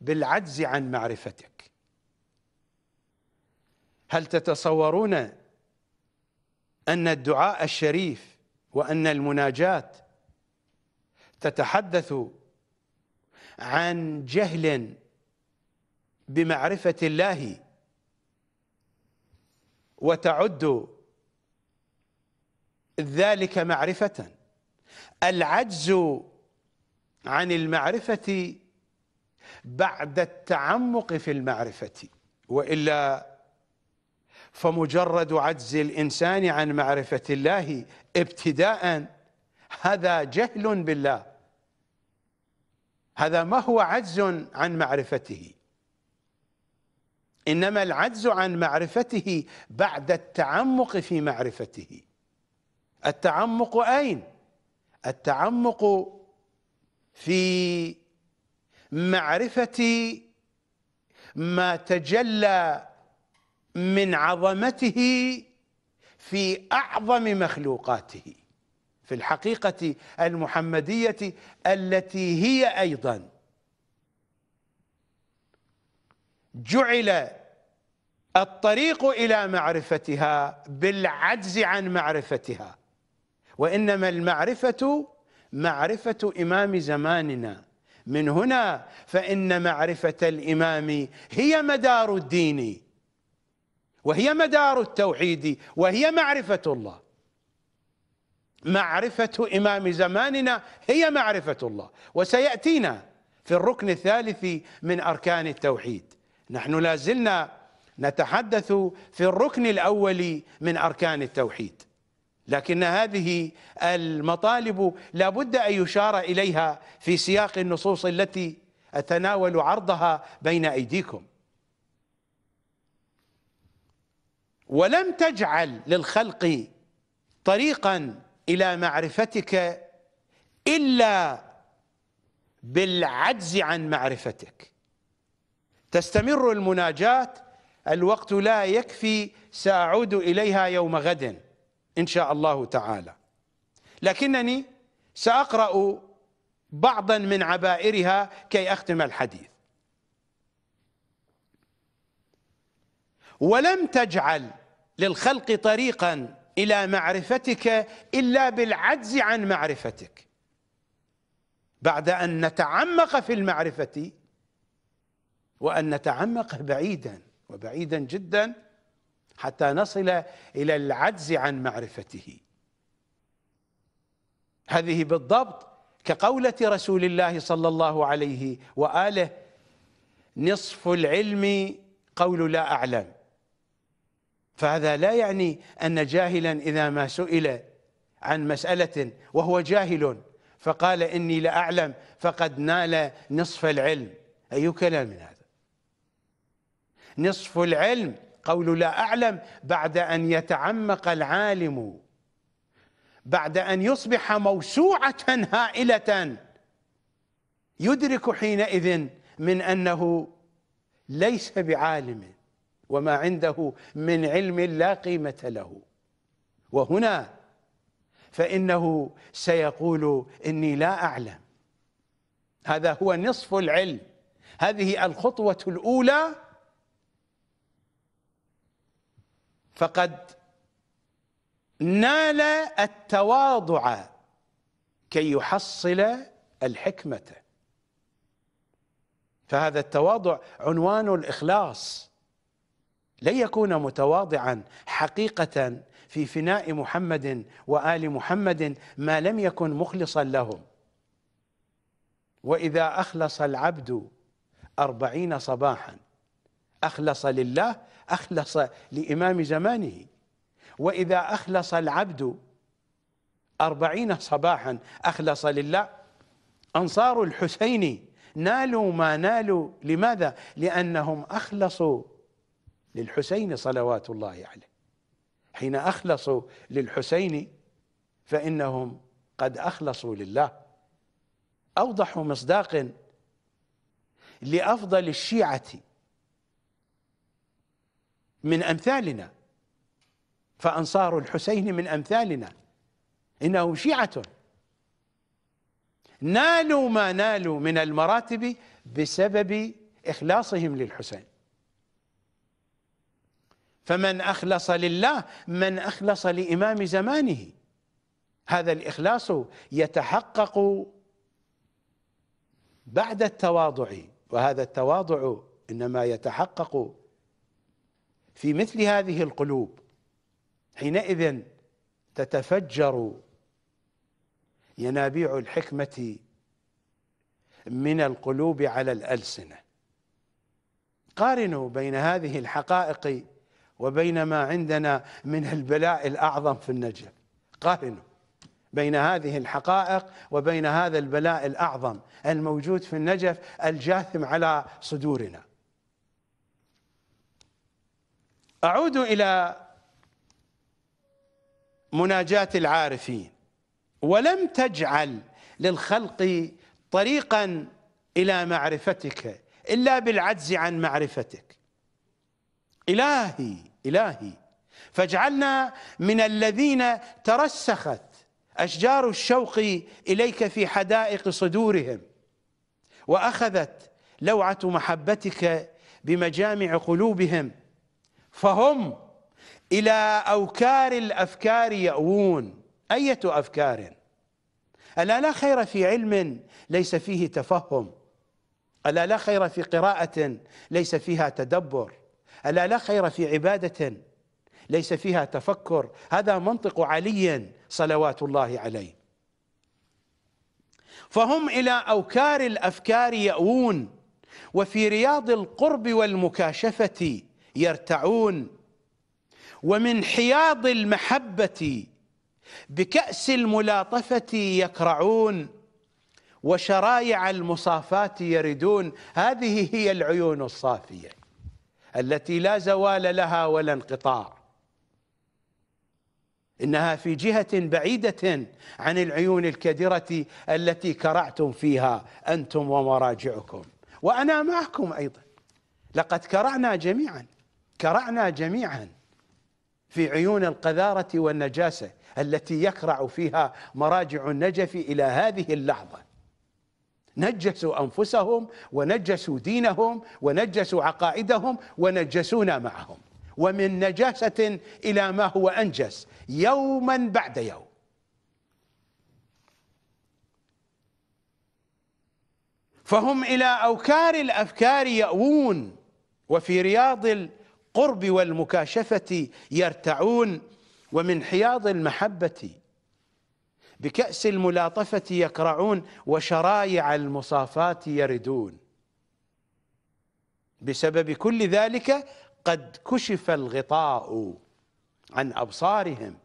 Speaker 1: بالعجز عن معرفتك هل تتصورون أن الدعاء الشريف وأن المناجاة تتحدث عن جهل بمعرفة الله وتعد ذلك معرفة العجز عن المعرفة بعد التعمق في المعرفة وإلا فمجرد عجز الإنسان عن معرفة الله ابتداء هذا جهل بالله هذا ما هو عجز عن معرفته إنما العجز عن معرفته بعد التعمق في معرفته التعمق اين التعمق في معرفه ما تجلى من عظمته في اعظم مخلوقاته في الحقيقه المحمديه التي هي ايضا جعل الطريق الى معرفتها بالعجز عن معرفتها وإنما المعرفة معرفة إمام زماننا من هنا فإن معرفة الإمام هي مدار الدين وهي مدار التوحيد وهي معرفة الله معرفة إمام زماننا هي معرفة الله وسيأتينا في الركن الثالث من أركان التوحيد نحن لازلنا نتحدث في الركن الأول من أركان التوحيد لكن هذه المطالب لا بد أن يشار إليها في سياق النصوص التي أتناول عرضها بين أيديكم ولم تجعل للخلق طريقا إلى معرفتك إلا بالعجز عن معرفتك تستمر المناجاة الوقت لا يكفي سأعود إليها يوم غد إن شاء الله تعالى لكنني سأقرأ بعضا من عبائرها كي أختم الحديث ولم تجعل للخلق طريقا إلى معرفتك إلا بالعجز عن معرفتك بعد أن نتعمق في المعرفة وأن نتعمق بعيدا وبعيدا جدا حتى نصل إلى العجز عن معرفته هذه بالضبط كقولة رسول الله صلى الله عليه وآله نصف العلم قول لا أعلم فهذا لا يعني أن جاهلا إذا ما سئل عن مسألة وهو جاهل فقال إني لأعلم فقد نال نصف العلم أي كلام من هذا نصف العلم قول لا أعلم بعد أن يتعمق العالم بعد أن يصبح موسوعة هائلة يدرك حينئذ من أنه ليس بعالم وما عنده من علم لا قيمة له وهنا فإنه سيقول إني لا أعلم هذا هو نصف العلم هذه الخطوة الأولى فقد نال التواضع كي يحصل الحكمه فهذا التواضع عنوان الاخلاص لن يكون متواضعا حقيقه في فناء محمد وال محمد ما لم يكن مخلصا لهم واذا اخلص العبد أربعين صباحا أخلص لله أخلص لإمام زمانه وإذا أخلص العبد أربعين صباحا أخلص لله أنصار الحسين نالوا ما نالوا لماذا؟ لأنهم أخلصوا للحسين صلوات الله عليه حين أخلصوا للحسين فإنهم قد أخلصوا لله أوضح مصداق لأفضل الشيعة من أمثالنا فأنصار الحسين من أمثالنا إنهم شيعة نالوا ما نالوا من المراتب بسبب إخلاصهم للحسين فمن أخلص لله من أخلص لإمام زمانه هذا الإخلاص يتحقق بعد التواضع وهذا التواضع إنما يتحقق في مثل هذه القلوب حينئذ تتفجر ينابيع الحكمة من القلوب على الألسنة قارنوا بين هذه الحقائق وبين ما عندنا من البلاء الأعظم في النجف قارنوا بين هذه الحقائق وبين هذا البلاء الأعظم الموجود في النجف الجاثم على صدورنا أعود إلى مناجاة العارفين ولم تجعل للخلق طريقا إلى معرفتك إلا بالعجز عن معرفتك إلهي إلهي فاجعلنا من الذين ترسخت أشجار الشوق إليك في حدائق صدورهم وأخذت لوعة محبتك بمجامع قلوبهم فهم إلى أوكار الأفكار يأوون أية أفكار ألا لا خير في علم ليس فيه تفهم ألا لا خير في قراءة ليس فيها تدبر ألا لا خير في عبادة ليس فيها تفكر هذا منطق علي صلوات الله عليه فهم إلى أوكار الأفكار يأوون وفي رياض القرب والمكاشفة يرتعون ومن حياض المحبة بكأس الملاطفة يكرعون وشرايع المصافاة يردون هذه هي العيون الصافية التي لا زوال لها ولا انقطاع إنها في جهة بعيدة عن العيون الكدرة التي كرعتم فيها أنتم ومراجعكم وأنا معكم أيضا لقد كرعنا جميعاً كرعنا جميعا في عيون القذارة والنجاسة التي يكرع فيها مراجع النجف إلى هذه اللحظة نجسوا أنفسهم ونجسوا دينهم ونجسوا عقائدهم ونجسونا معهم ومن نجاسة إلى ما هو أنجس يوما بعد يوم فهم إلى أوكار الأفكار يأوون وفي رياض القرب والمكاشفة يرتعون ومن حياض المحبة بكأس الملاطفة يكرعون وشرايع المصافات يردون بسبب كل ذلك قد كشف الغطاء عن أبصارهم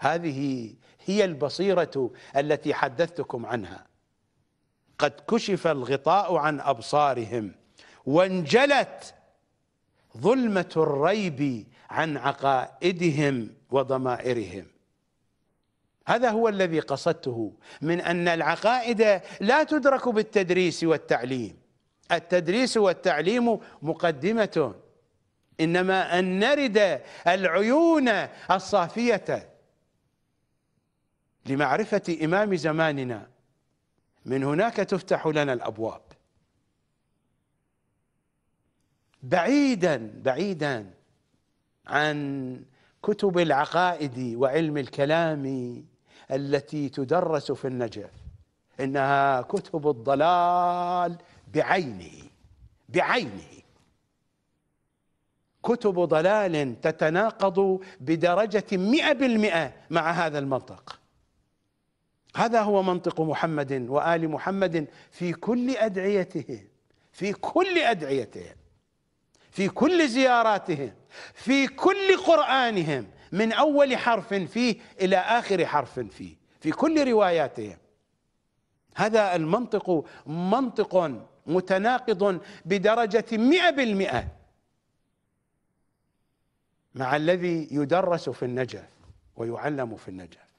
Speaker 1: هذه هي البصيرة التي حدثتكم عنها قد كشف الغطاء عن أبصارهم وانجلت ظلمه الريب عن عقائدهم وضمائرهم هذا هو الذي قصدته من ان العقائد لا تدرك بالتدريس والتعليم التدريس والتعليم مقدمه انما ان نرد العيون الصافيه لمعرفه امام زماننا من هناك تفتح لنا الابواب بعيدا بعيدا عن كتب العقائد وعلم الكلام التي تدرس في النجف انها كتب الضلال بعينه بعينه كتب ضلال تتناقض بدرجة مئة بالمئة مع هذا المنطق هذا هو منطق محمد وآل محمد في كل أدعيتهم في كل أدعيتهم في كل زياراتهم في كل قرآنهم من أول حرف فيه إلى آخر حرف فيه في كل رواياتهم هذا المنطق منطق متناقض بدرجة مئة بالمئة مع الذي يدرس في النجف ويعلم في النجف